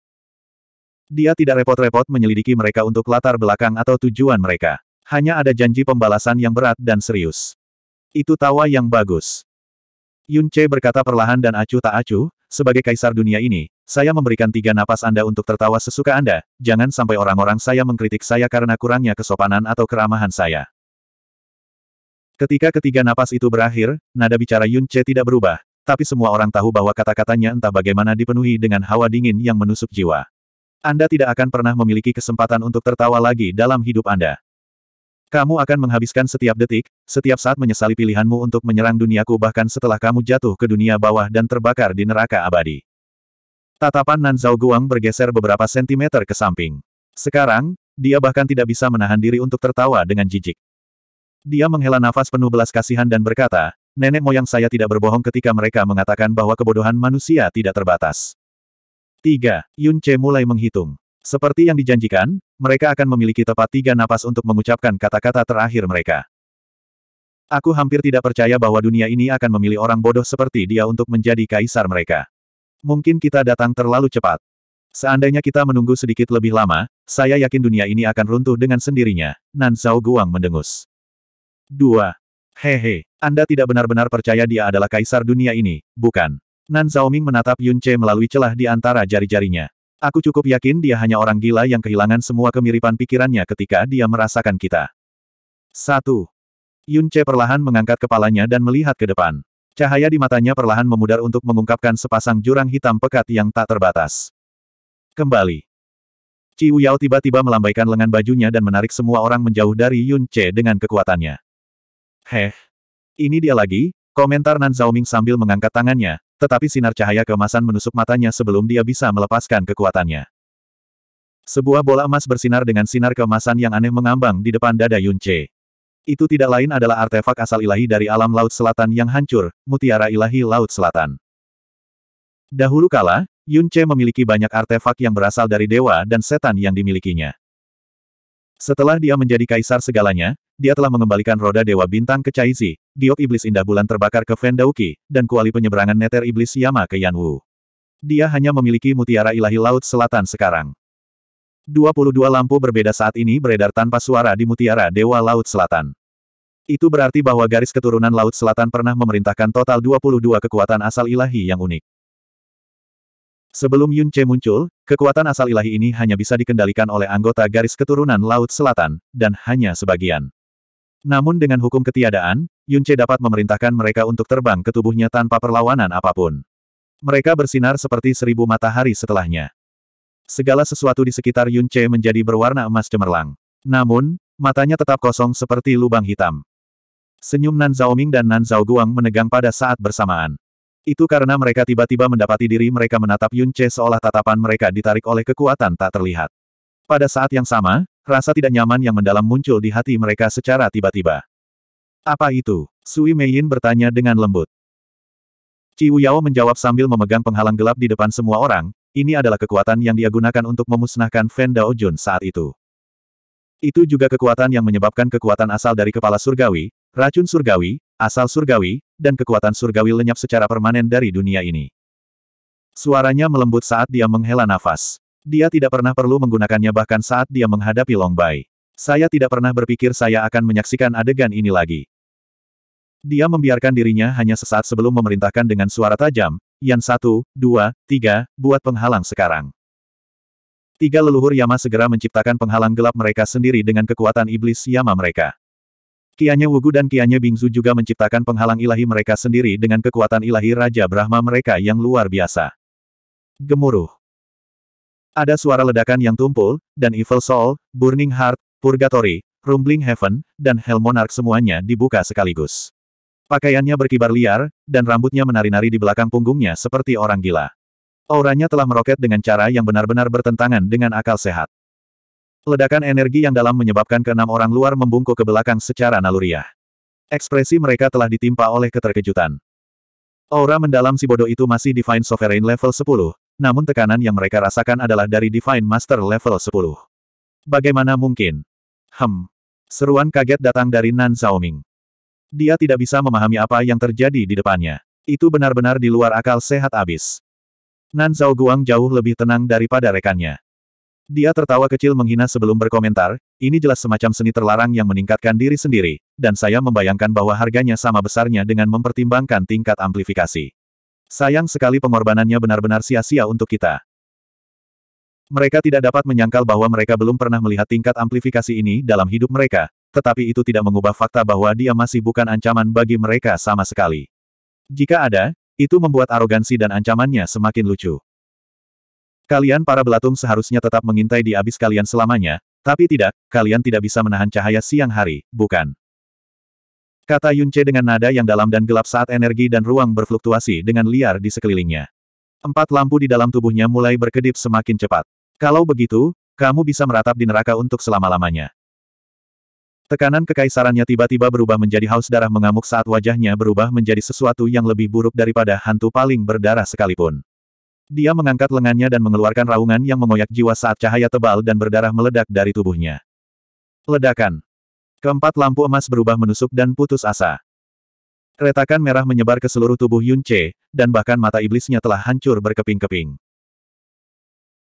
Dia tidak repot-repot menyelidiki mereka untuk latar belakang atau tujuan mereka. Hanya ada janji pembalasan yang berat dan serius. Itu tawa yang bagus. Yun Che berkata perlahan dan acuh tak acuh, sebagai kaisar dunia ini, saya memberikan tiga napas Anda untuk tertawa sesuka Anda, jangan sampai orang-orang saya mengkritik saya karena kurangnya kesopanan atau keramahan saya. Ketika ketiga napas itu berakhir, nada bicara Yun Che tidak berubah, tapi semua orang tahu bahwa kata-katanya entah bagaimana dipenuhi dengan hawa dingin yang menusuk jiwa. Anda tidak akan pernah memiliki kesempatan untuk tertawa lagi dalam hidup Anda. Kamu akan menghabiskan setiap detik, setiap saat menyesali pilihanmu untuk menyerang duniaku bahkan setelah kamu jatuh ke dunia bawah dan terbakar di neraka abadi. Tatapan Nan Zhao Guang bergeser beberapa sentimeter ke samping. Sekarang, dia bahkan tidak bisa menahan diri untuk tertawa dengan jijik. Dia menghela nafas penuh belas kasihan dan berkata, nenek moyang saya tidak berbohong ketika mereka mengatakan bahwa kebodohan manusia tidak terbatas. Tiga, Yun Che mulai menghitung. Seperti yang dijanjikan, mereka akan memiliki tepat tiga napas untuk mengucapkan kata-kata terakhir mereka. Aku hampir tidak percaya bahwa dunia ini akan memilih orang bodoh seperti dia untuk menjadi kaisar mereka. Mungkin kita datang terlalu cepat. Seandainya kita menunggu sedikit lebih lama, saya yakin dunia ini akan runtuh dengan sendirinya. Nan Zhao Guang mendengus. 2. Hehe, Anda tidak benar-benar percaya dia adalah kaisar dunia ini, bukan? Nan Zhaoming menatap Yun Che melalui celah di antara jari-jarinya. Aku cukup yakin dia hanya orang gila yang kehilangan semua kemiripan pikirannya ketika dia merasakan kita. Satu. Yun Che perlahan mengangkat kepalanya dan melihat ke depan. Cahaya di matanya perlahan memudar untuk mengungkapkan sepasang jurang hitam pekat yang tak terbatas. Kembali. Ci Yao tiba-tiba melambaikan lengan bajunya dan menarik semua orang menjauh dari Yun Che dengan kekuatannya. Heh. Ini dia lagi, komentar Nan Zhaoming sambil mengangkat tangannya, tetapi sinar cahaya keemasan menusuk matanya sebelum dia bisa melepaskan kekuatannya. Sebuah bola emas bersinar dengan sinar keemasan yang aneh mengambang di depan dada Yun Che. Itu tidak lain adalah artefak asal ilahi dari alam Laut Selatan yang hancur, mutiara ilahi Laut Selatan. Dahulu kala, Yun Che memiliki banyak artefak yang berasal dari dewa dan setan yang dimilikinya. Setelah dia menjadi kaisar segalanya, dia telah mengembalikan roda Dewa Bintang ke Caizi, giok iblis indah bulan terbakar ke Fendauki, dan kuali penyeberangan neter iblis Yama ke Yanwu. Dia hanya memiliki mutiara ilahi Laut Selatan sekarang. 22 lampu berbeda saat ini beredar tanpa suara di mutiara Dewa Laut Selatan. Itu berarti bahwa garis keturunan Laut Selatan pernah memerintahkan total 22 kekuatan asal ilahi yang unik. Sebelum Yun Che muncul, kekuatan asal ilahi ini hanya bisa dikendalikan oleh anggota garis keturunan Laut Selatan, dan hanya sebagian. Namun dengan hukum ketiadaan, Yun Che dapat memerintahkan mereka untuk terbang ke tubuhnya tanpa perlawanan apapun. Mereka bersinar seperti seribu matahari setelahnya. Segala sesuatu di sekitar Yun Che menjadi berwarna emas cemerlang. Namun, matanya tetap kosong seperti lubang hitam. Senyum Nan Zhaoming dan Nan Zhao Guang menegang pada saat bersamaan. Itu karena mereka tiba-tiba mendapati diri mereka menatap Yun Che seolah tatapan mereka ditarik oleh kekuatan tak terlihat. Pada saat yang sama, rasa tidak nyaman yang mendalam muncul di hati mereka secara tiba-tiba. Apa itu? Sui Yin bertanya dengan lembut. Ciu Yao menjawab sambil memegang penghalang gelap di depan semua orang, ini adalah kekuatan yang dia gunakan untuk memusnahkan Fen Dao Jun saat itu. Itu juga kekuatan yang menyebabkan kekuatan asal dari kepala surgawi, racun surgawi, asal surgawi, dan kekuatan surgawi lenyap secara permanen dari dunia ini. Suaranya melembut saat dia menghela nafas. Dia tidak pernah perlu menggunakannya bahkan saat dia menghadapi Long Bai. Saya tidak pernah berpikir saya akan menyaksikan adegan ini lagi. Dia membiarkan dirinya hanya sesaat sebelum memerintahkan dengan suara tajam, "Yang satu, dua, tiga, buat penghalang sekarang. Tiga leluhur Yama segera menciptakan penghalang gelap mereka sendiri dengan kekuatan iblis Yama mereka. Kianya Wugu dan Kianya Bingzu juga menciptakan penghalang ilahi mereka sendiri dengan kekuatan ilahi Raja Brahma mereka yang luar biasa. Gemuruh. Ada suara ledakan yang tumpul, dan Evil Soul, Burning Heart, Purgatory, Rumbling Heaven, dan Hell Monarch semuanya dibuka sekaligus. Pakaiannya berkibar liar, dan rambutnya menari-nari di belakang punggungnya seperti orang gila. Auranya telah meroket dengan cara yang benar-benar bertentangan dengan akal sehat. Ledakan energi yang dalam menyebabkan keenam orang luar membungkuk ke belakang secara naluriah. Ekspresi mereka telah ditimpa oleh keterkejutan. Aura mendalam si bodoh itu masih Divine Sovereign level 10, namun tekanan yang mereka rasakan adalah dari Divine Master level 10. Bagaimana mungkin? Hem. Seruan kaget datang dari Nan Xiaoming. Dia tidak bisa memahami apa yang terjadi di depannya. Itu benar-benar di luar akal sehat abis. Nan Zhao Guang jauh lebih tenang daripada rekannya. Dia tertawa kecil menghina sebelum berkomentar, ini jelas semacam seni terlarang yang meningkatkan diri sendiri, dan saya membayangkan bahwa harganya sama besarnya dengan mempertimbangkan tingkat amplifikasi. Sayang sekali pengorbanannya benar-benar sia-sia untuk kita. Mereka tidak dapat menyangkal bahwa mereka belum pernah melihat tingkat amplifikasi ini dalam hidup mereka, tetapi itu tidak mengubah fakta bahwa dia masih bukan ancaman bagi mereka sama sekali. Jika ada, itu membuat arogansi dan ancamannya semakin lucu. Kalian para belatung seharusnya tetap mengintai di abis kalian selamanya, tapi tidak, kalian tidak bisa menahan cahaya siang hari, bukan? Kata Yunce dengan nada yang dalam dan gelap saat energi dan ruang berfluktuasi dengan liar di sekelilingnya. Empat lampu di dalam tubuhnya mulai berkedip semakin cepat. Kalau begitu, kamu bisa meratap di neraka untuk selama-lamanya. Tekanan kekaisarannya tiba-tiba berubah menjadi haus darah mengamuk saat wajahnya berubah menjadi sesuatu yang lebih buruk daripada hantu paling berdarah sekalipun. Dia mengangkat lengannya dan mengeluarkan raungan yang mengoyak jiwa saat cahaya tebal dan berdarah meledak dari tubuhnya. Ledakan. Keempat lampu emas berubah menusuk dan putus asa. Retakan merah menyebar ke seluruh tubuh Yun Che, dan bahkan mata iblisnya telah hancur berkeping-keping.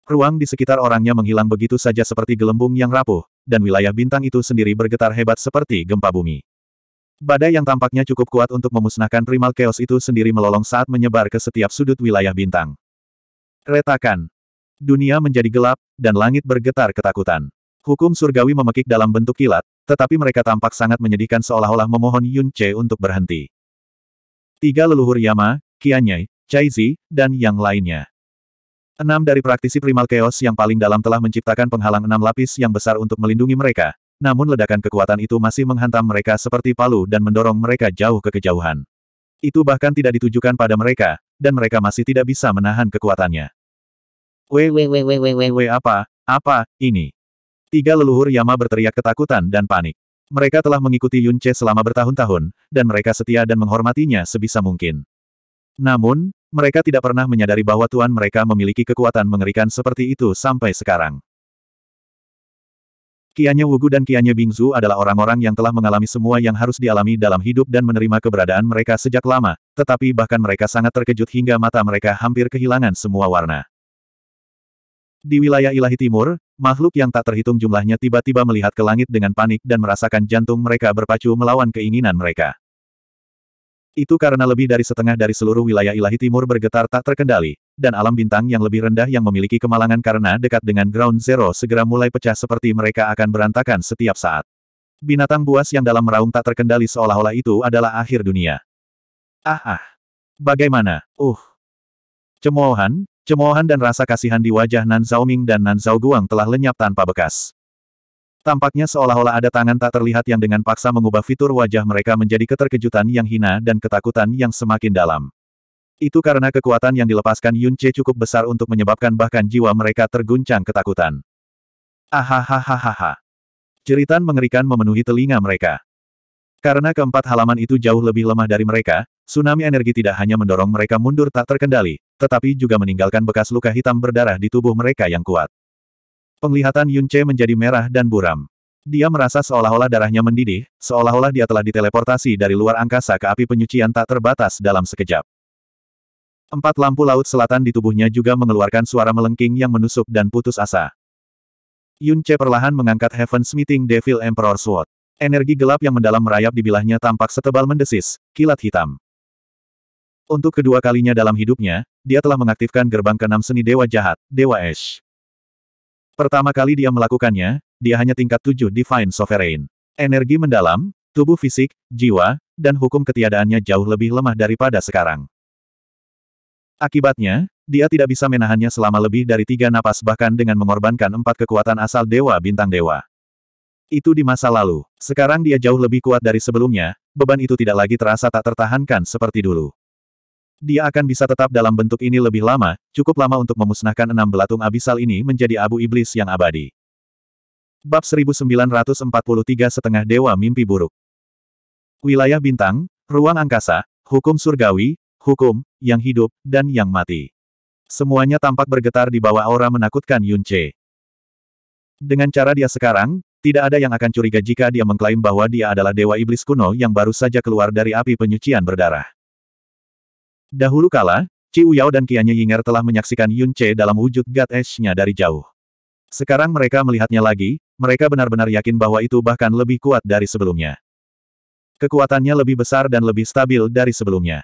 Ruang di sekitar orangnya menghilang begitu saja seperti gelembung yang rapuh, dan wilayah bintang itu sendiri bergetar hebat seperti gempa bumi. Badai yang tampaknya cukup kuat untuk memusnahkan primal chaos itu sendiri melolong saat menyebar ke setiap sudut wilayah bintang. Retakan. Dunia menjadi gelap, dan langit bergetar ketakutan. Hukum surgawi memekik dalam bentuk kilat, tetapi mereka tampak sangat menyedihkan seolah-olah memohon Yun Che untuk berhenti. Tiga leluhur Yama, Qianyai, Chaizi, dan yang lainnya. Enam dari praktisi primal chaos yang paling dalam telah menciptakan penghalang enam lapis yang besar untuk melindungi mereka, namun ledakan kekuatan itu masih menghantam mereka seperti palu dan mendorong mereka jauh ke kejauhan. Itu bahkan tidak ditujukan pada mereka, dan mereka masih tidak bisa menahan kekuatannya. Wwwwww apa, apa, ini? Tiga leluhur Yama berteriak ketakutan dan panik. Mereka telah mengikuti Yun selama bertahun-tahun, dan mereka setia dan menghormatinya sebisa mungkin. Namun, mereka tidak pernah menyadari bahwa tuan mereka memiliki kekuatan mengerikan seperti itu sampai sekarang. Kianya Wugu dan Kianya Bingzu adalah orang-orang yang telah mengalami semua yang harus dialami dalam hidup dan menerima keberadaan mereka sejak lama, tetapi bahkan mereka sangat terkejut hingga mata mereka hampir kehilangan semua warna. Di wilayah ilahi timur, makhluk yang tak terhitung jumlahnya tiba-tiba melihat ke langit dengan panik dan merasakan jantung mereka berpacu melawan keinginan mereka. Itu karena lebih dari setengah dari seluruh wilayah ilahi timur bergetar tak terkendali, dan alam bintang yang lebih rendah yang memiliki kemalangan karena dekat dengan ground zero segera mulai pecah seperti mereka akan berantakan setiap saat. Binatang buas yang dalam meraung tak terkendali seolah-olah itu adalah akhir dunia. Ah ah. Bagaimana? Uh. Cemoohan, Cemoohan dan rasa kasihan di wajah Nan Zhao Ming dan Nan Zhao Guang telah lenyap tanpa bekas. Tampaknya seolah-olah ada tangan tak terlihat yang dengan paksa mengubah fitur wajah mereka menjadi keterkejutan yang hina dan ketakutan yang semakin dalam. Itu karena kekuatan yang dilepaskan Yun Che cukup besar untuk menyebabkan bahkan jiwa mereka terguncang ketakutan. Ahahahaha. Ceritan mengerikan memenuhi telinga mereka. Karena keempat halaman itu jauh lebih lemah dari mereka, tsunami energi tidak hanya mendorong mereka mundur tak terkendali, tetapi juga meninggalkan bekas luka hitam berdarah di tubuh mereka yang kuat. Penglihatan Yunche menjadi merah dan buram. Dia merasa seolah-olah darahnya mendidih, seolah-olah dia telah diteleportasi dari luar angkasa ke api penyucian tak terbatas dalam sekejap. Empat lampu laut selatan di tubuhnya juga mengeluarkan suara melengking yang menusuk dan putus asa. Yunche perlahan mengangkat Heaven's Meeting Devil Emperor Sword. Energi gelap yang mendalam merayap di bilahnya tampak setebal mendesis, kilat hitam. Untuk kedua kalinya dalam hidupnya, dia telah mengaktifkan gerbang keenam seni Dewa Jahat, Dewa Ash. Pertama kali dia melakukannya, dia hanya tingkat tujuh Divine Sovereign. Energi mendalam, tubuh fisik, jiwa, dan hukum ketiadaannya jauh lebih lemah daripada sekarang. Akibatnya, dia tidak bisa menahannya selama lebih dari tiga napas bahkan dengan mengorbankan empat kekuatan asal Dewa Bintang Dewa. Itu di masa lalu. Sekarang dia jauh lebih kuat dari sebelumnya, beban itu tidak lagi terasa tak tertahankan seperti dulu. Dia akan bisa tetap dalam bentuk ini lebih lama, cukup lama untuk memusnahkan enam belatung abisal ini menjadi abu iblis yang abadi. Bab 1943 Setengah Dewa Mimpi Buruk Wilayah Bintang, Ruang Angkasa, Hukum Surgawi, Hukum, Yang Hidup, dan Yang Mati. Semuanya tampak bergetar di bawah aura menakutkan Yun Che. Dengan cara dia sekarang, tidak ada yang akan curiga jika dia mengklaim bahwa dia adalah Dewa Iblis kuno yang baru saja keluar dari api penyucian berdarah. Dahulu kala, Ci Uyao dan Kianye Yinger telah menyaksikan Yun Che dalam wujud God Ash-nya dari jauh. Sekarang mereka melihatnya lagi, mereka benar-benar yakin bahwa itu bahkan lebih kuat dari sebelumnya. Kekuatannya lebih besar dan lebih stabil dari sebelumnya.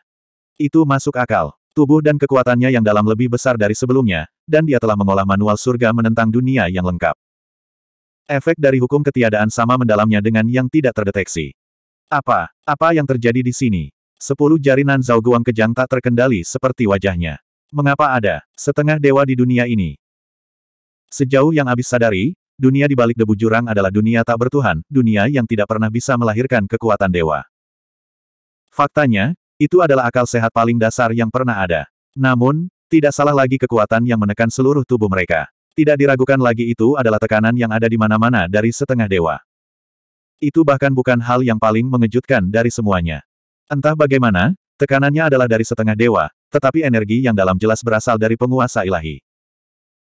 Itu masuk akal. Tubuh dan kekuatannya yang dalam lebih besar dari sebelumnya, dan dia telah mengolah manual surga menentang dunia yang lengkap. Efek dari hukum ketiadaan sama mendalamnya dengan yang tidak terdeteksi. Apa? Apa yang terjadi di sini? Sepuluh jarinan Zhao Guang kejang tak terkendali seperti wajahnya. Mengapa ada setengah dewa di dunia ini? Sejauh yang abis sadari, dunia di balik debu jurang adalah dunia tak bertuhan, dunia yang tidak pernah bisa melahirkan kekuatan dewa. Faktanya, itu adalah akal sehat paling dasar yang pernah ada. Namun, tidak salah lagi kekuatan yang menekan seluruh tubuh mereka. Tidak diragukan lagi itu adalah tekanan yang ada di mana-mana dari setengah dewa. Itu bahkan bukan hal yang paling mengejutkan dari semuanya. Entah bagaimana, tekanannya adalah dari setengah dewa, tetapi energi yang dalam jelas berasal dari penguasa ilahi.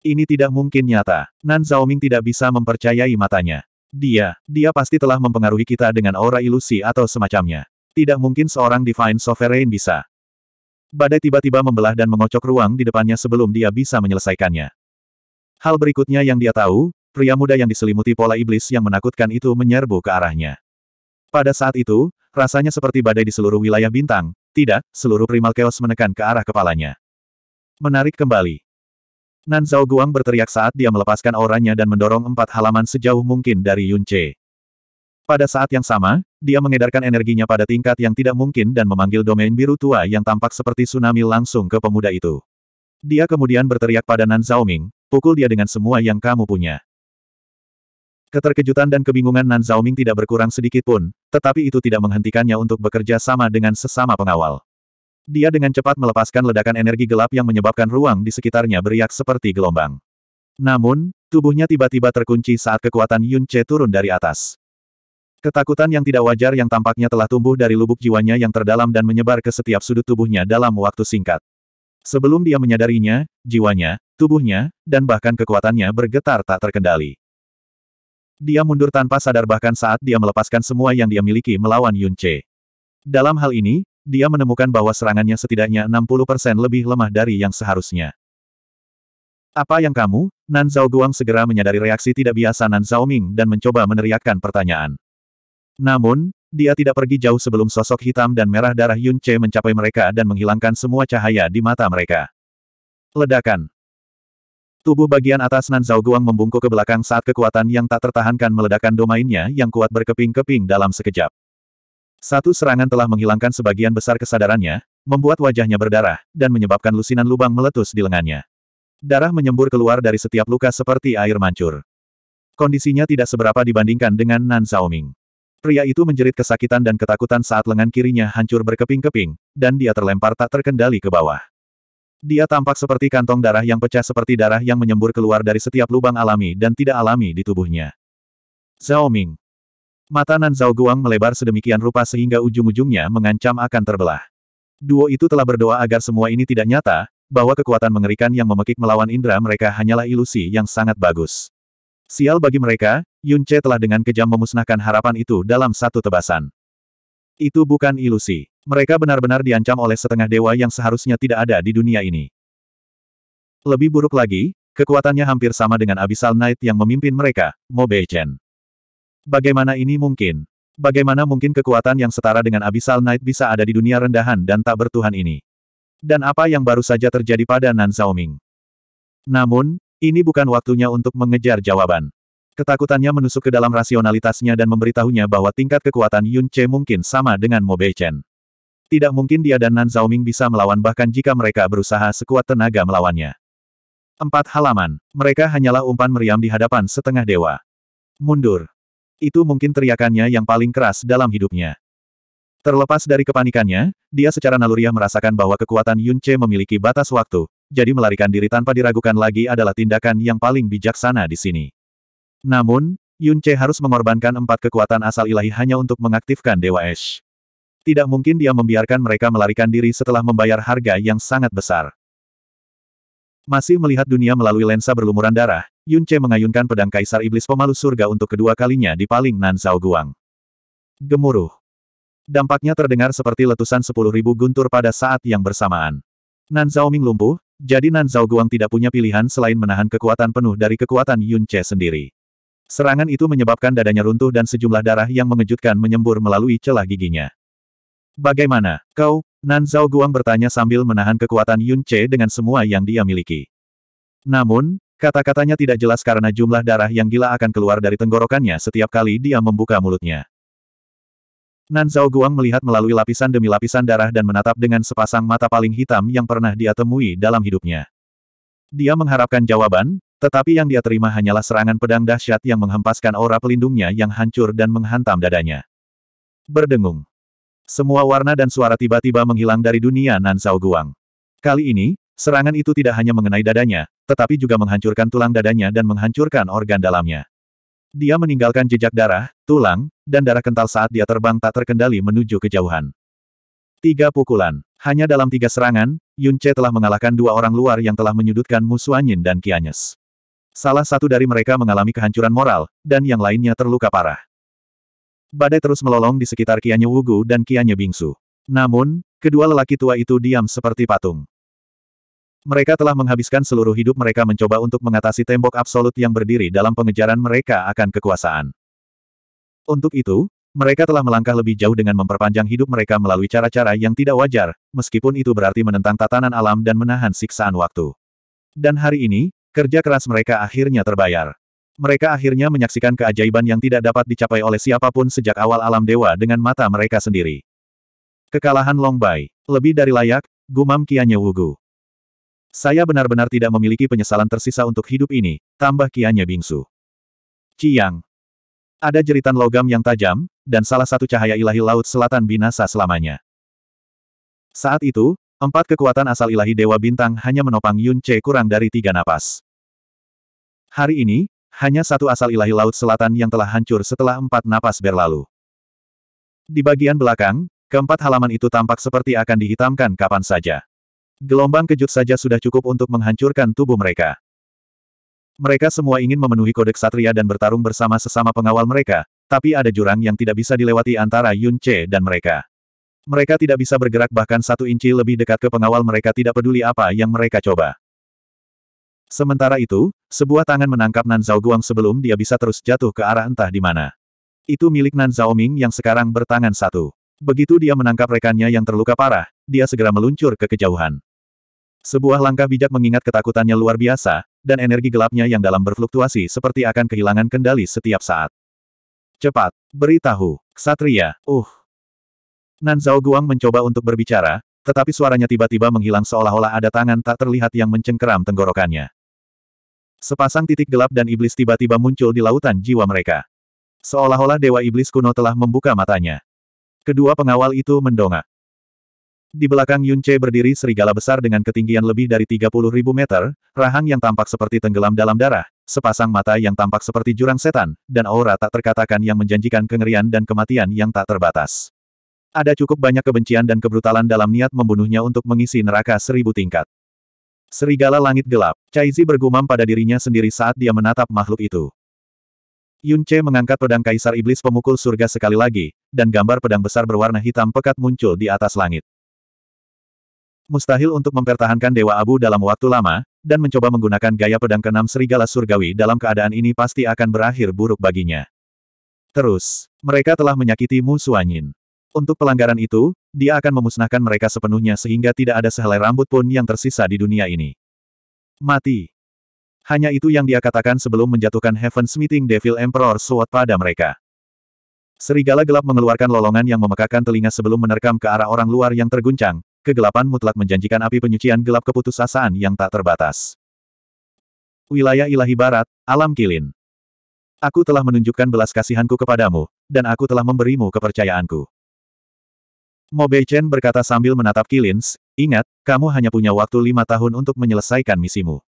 Ini tidak mungkin nyata. Nan Zhaoming tidak bisa mempercayai matanya. Dia, dia pasti telah mempengaruhi kita dengan aura ilusi atau semacamnya. Tidak mungkin seorang Divine Sovereign bisa. Badai tiba-tiba membelah dan mengocok ruang di depannya sebelum dia bisa menyelesaikannya. Hal berikutnya yang dia tahu, pria muda yang diselimuti pola iblis yang menakutkan itu menyerbu ke arahnya. Pada saat itu, Rasanya seperti badai di seluruh wilayah bintang, tidak, seluruh primal chaos menekan ke arah kepalanya. Menarik kembali. Nan Zhao Guang berteriak saat dia melepaskan auranya dan mendorong empat halaman sejauh mungkin dari Yun Che. Pada saat yang sama, dia mengedarkan energinya pada tingkat yang tidak mungkin dan memanggil domain biru tua yang tampak seperti tsunami langsung ke pemuda itu. Dia kemudian berteriak pada Nan Zhao Ming, pukul dia dengan semua yang kamu punya. Keterkejutan dan kebingungan Nan Zhaoming tidak berkurang sedikit pun, tetapi itu tidak menghentikannya untuk bekerja sama dengan sesama pengawal. Dia dengan cepat melepaskan ledakan energi gelap yang menyebabkan ruang di sekitarnya beriak seperti gelombang. Namun, tubuhnya tiba-tiba terkunci saat kekuatan Yun Che turun dari atas. Ketakutan yang tidak wajar yang tampaknya telah tumbuh dari lubuk jiwanya yang terdalam dan menyebar ke setiap sudut tubuhnya dalam waktu singkat. Sebelum dia menyadarinya, jiwanya, tubuhnya, dan bahkan kekuatannya bergetar tak terkendali. Dia mundur tanpa sadar bahkan saat dia melepaskan semua yang dia miliki melawan Yun Che. Dalam hal ini, dia menemukan bahwa serangannya setidaknya 60% lebih lemah dari yang seharusnya. Apa yang kamu? Nan Zhao Guang segera menyadari reaksi tidak biasa Nan Zhao Ming dan mencoba meneriakkan pertanyaan. Namun, dia tidak pergi jauh sebelum sosok hitam dan merah darah Yun Che mencapai mereka dan menghilangkan semua cahaya di mata mereka. Ledakan. Tubuh bagian atas Nan Zhao Guang membungkuk ke belakang saat kekuatan yang tak tertahankan meledakkan domainnya yang kuat berkeping-keping dalam sekejap. Satu serangan telah menghilangkan sebagian besar kesadarannya, membuat wajahnya berdarah, dan menyebabkan lusinan lubang meletus di lengannya. Darah menyembur keluar dari setiap luka seperti air mancur. Kondisinya tidak seberapa dibandingkan dengan Nan Xiaoming. Pria itu menjerit kesakitan dan ketakutan saat lengan kirinya hancur berkeping-keping, dan dia terlempar tak terkendali ke bawah. Dia tampak seperti kantong darah yang pecah seperti darah yang menyembur keluar dari setiap lubang alami dan tidak alami di tubuhnya. Zhao Ming. Mata Nan Zhao Guang melebar sedemikian rupa sehingga ujung-ujungnya mengancam akan terbelah. Duo itu telah berdoa agar semua ini tidak nyata, bahwa kekuatan mengerikan yang memekik melawan indera mereka hanyalah ilusi yang sangat bagus. Sial bagi mereka, Yun Che telah dengan kejam memusnahkan harapan itu dalam satu tebasan. Itu bukan ilusi. Mereka benar-benar diancam oleh setengah dewa yang seharusnya tidak ada di dunia ini. Lebih buruk lagi, kekuatannya hampir sama dengan Abyssal Knight yang memimpin mereka, Mo Beichen. Bagaimana ini mungkin? Bagaimana mungkin kekuatan yang setara dengan Abyssal Knight bisa ada di dunia rendahan dan tak bertuhan ini? Dan apa yang baru saja terjadi pada Nan Xiaoming? Namun, ini bukan waktunya untuk mengejar jawaban. Ketakutannya menusuk ke dalam rasionalitasnya dan memberitahunya bahwa tingkat kekuatan Yun Che mungkin sama dengan Mo Beichen. Tidak mungkin dia dan Nan Zhaoming bisa melawan bahkan jika mereka berusaha sekuat tenaga melawannya. Empat halaman. Mereka hanyalah umpan meriam di hadapan setengah dewa. Mundur. Itu mungkin teriakannya yang paling keras dalam hidupnya. Terlepas dari kepanikannya, dia secara naluriah merasakan bahwa kekuatan Yun Che memiliki batas waktu, jadi melarikan diri tanpa diragukan lagi adalah tindakan yang paling bijaksana di sini. Namun, Yun Che harus mengorbankan empat kekuatan asal ilahi hanya untuk mengaktifkan Dewa Ash. Tidak mungkin dia membiarkan mereka melarikan diri setelah membayar harga yang sangat besar. Masih melihat dunia melalui lensa berlumuran darah, Yun Che mengayunkan pedang Kaisar Iblis Pemalu Surga untuk kedua kalinya di paling Nan Zhao Guang. Gemuruh. Dampaknya terdengar seperti letusan sepuluh ribu guntur pada saat yang bersamaan. Nan Zhao Ming lumpuh, jadi Nan Zhao Guang tidak punya pilihan selain menahan kekuatan penuh dari kekuatan Yun Che sendiri. Serangan itu menyebabkan dadanya runtuh dan sejumlah darah yang mengejutkan menyembur melalui celah giginya. Bagaimana, kau? Nan Zhao Guang bertanya sambil menahan kekuatan Yun Che dengan semua yang dia miliki. Namun, kata-katanya tidak jelas karena jumlah darah yang gila akan keluar dari tenggorokannya setiap kali dia membuka mulutnya. Nan Zhao Guang melihat melalui lapisan demi lapisan darah dan menatap dengan sepasang mata paling hitam yang pernah dia temui dalam hidupnya. Dia mengharapkan jawaban, tetapi yang dia terima hanyalah serangan pedang dahsyat yang menghempaskan aura pelindungnya yang hancur dan menghantam dadanya. Berdengung. Semua warna dan suara tiba-tiba menghilang dari dunia Nan Zhao Guang. Kali ini, serangan itu tidak hanya mengenai dadanya, tetapi juga menghancurkan tulang dadanya dan menghancurkan organ dalamnya. Dia meninggalkan jejak darah, tulang, dan darah kental saat dia terbang tak terkendali menuju kejauhan. Tiga pukulan. Hanya dalam tiga serangan, Yun Che telah mengalahkan dua orang luar yang telah menyudutkan Musuanyin dan Kianyes. Salah satu dari mereka mengalami kehancuran moral, dan yang lainnya terluka parah. Badai terus melolong di sekitar Kianyu Wugu dan Kianyu Bingsu. Namun, kedua lelaki tua itu diam seperti patung. Mereka telah menghabiskan seluruh hidup mereka mencoba untuk mengatasi tembok absolut yang berdiri dalam pengejaran mereka akan kekuasaan. Untuk itu, mereka telah melangkah lebih jauh dengan memperpanjang hidup mereka melalui cara-cara yang tidak wajar, meskipun itu berarti menentang tatanan alam dan menahan siksaan waktu. Dan hari ini, kerja keras mereka akhirnya terbayar. Mereka akhirnya menyaksikan keajaiban yang tidak dapat dicapai oleh siapapun sejak awal alam dewa dengan mata mereka sendiri. Kekalahan Long Bai Lebih dari layak, gumam Kianye Wugu. Saya benar-benar tidak memiliki penyesalan tersisa untuk hidup ini, tambah Kianye bingsu. Ciang. Ada jeritan logam yang tajam, dan salah satu cahaya ilahi Laut Selatan binasa selamanya. Saat itu, empat kekuatan asal ilahi Dewa Bintang hanya menopang Yun Che kurang dari tiga napas. Hari ini, hanya satu asal ilahi Laut Selatan yang telah hancur setelah empat napas berlalu. Di bagian belakang, keempat halaman itu tampak seperti akan dihitamkan kapan saja. Gelombang kejut saja sudah cukup untuk menghancurkan tubuh mereka. Mereka semua ingin memenuhi kode ksatria dan bertarung bersama sesama pengawal mereka, tapi ada jurang yang tidak bisa dilewati antara Yun Che dan mereka. Mereka tidak bisa bergerak bahkan satu inci lebih dekat ke pengawal mereka tidak peduli apa yang mereka coba. Sementara itu, sebuah tangan menangkap Nan Zhao Guang sebelum dia bisa terus jatuh ke arah entah di mana. Itu milik Nan Zhao Ming yang sekarang bertangan satu. Begitu dia menangkap rekannya yang terluka parah, dia segera meluncur ke kejauhan. Sebuah langkah bijak mengingat ketakutannya luar biasa, dan energi gelapnya yang dalam berfluktuasi seperti akan kehilangan kendali setiap saat. Cepat, beritahu, Ksatria, uh. Nan Zhao Guang mencoba untuk berbicara, tetapi suaranya tiba-tiba menghilang seolah-olah ada tangan tak terlihat yang mencengkeram tenggorokannya. Sepasang titik gelap dan iblis tiba-tiba muncul di lautan jiwa mereka. Seolah-olah dewa iblis kuno telah membuka matanya. Kedua pengawal itu mendongak. Di belakang Yun Che berdiri serigala besar dengan ketinggian lebih dari ribu meter, rahang yang tampak seperti tenggelam dalam darah, sepasang mata yang tampak seperti jurang setan, dan aura tak terkatakan yang menjanjikan kengerian dan kematian yang tak terbatas. Ada cukup banyak kebencian dan kebrutalan dalam niat membunuhnya untuk mengisi neraka seribu tingkat. Serigala langit gelap, Caizi bergumam pada dirinya sendiri saat dia menatap makhluk itu. Yun Che mengangkat pedang Kaisar Iblis Pemukul Surga sekali lagi, dan gambar pedang besar berwarna hitam pekat muncul di atas langit. Mustahil untuk mempertahankan Dewa Abu dalam waktu lama, dan mencoba menggunakan gaya pedang keenam Serigala Surgawi dalam keadaan ini pasti akan berakhir buruk baginya. Terus, mereka telah menyakiti Mu Suanyin. Untuk pelanggaran itu, dia akan memusnahkan mereka sepenuhnya sehingga tidak ada sehelai rambut pun yang tersisa di dunia ini. Mati. Hanya itu yang dia katakan sebelum menjatuhkan Heaven Smithing Devil Emperor Sword pada mereka. Serigala gelap mengeluarkan lolongan yang memekakan telinga sebelum menerkam ke arah orang luar yang terguncang, kegelapan mutlak menjanjikan api penyucian gelap keputusasaan yang tak terbatas. Wilayah ilahi barat, alam kilin. Aku telah menunjukkan belas kasihanku kepadamu, dan aku telah memberimu kepercayaanku. Mo Bei Chen berkata sambil menatap Kilins, ingat, kamu hanya punya waktu lima tahun untuk menyelesaikan misimu.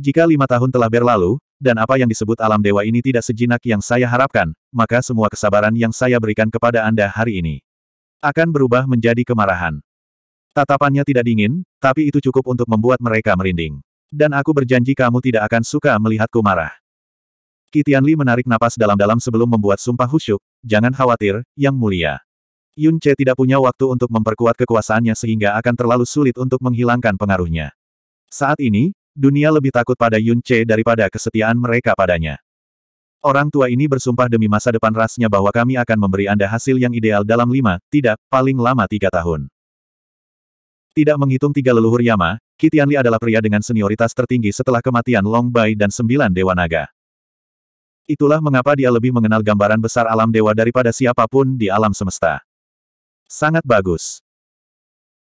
Jika lima tahun telah berlalu, dan apa yang disebut alam dewa ini tidak sejinak yang saya harapkan, maka semua kesabaran yang saya berikan kepada Anda hari ini akan berubah menjadi kemarahan. Tatapannya tidak dingin, tapi itu cukup untuk membuat mereka merinding. Dan aku berjanji kamu tidak akan suka melihatku marah. Li menarik napas dalam-dalam sebelum membuat sumpah husyuk, jangan khawatir, yang mulia. Yun Che tidak punya waktu untuk memperkuat kekuasaannya sehingga akan terlalu sulit untuk menghilangkan pengaruhnya. Saat ini, dunia lebih takut pada Yun Che daripada kesetiaan mereka padanya. Orang tua ini bersumpah demi masa depan rasnya bahwa kami akan memberi Anda hasil yang ideal dalam lima, tidak, paling lama tiga tahun. Tidak menghitung tiga leluhur Yama, Kitianli adalah pria dengan senioritas tertinggi setelah kematian Long Bai dan sembilan Dewa Naga. Itulah mengapa dia lebih mengenal gambaran besar alam dewa daripada siapapun di alam semesta. Sangat bagus.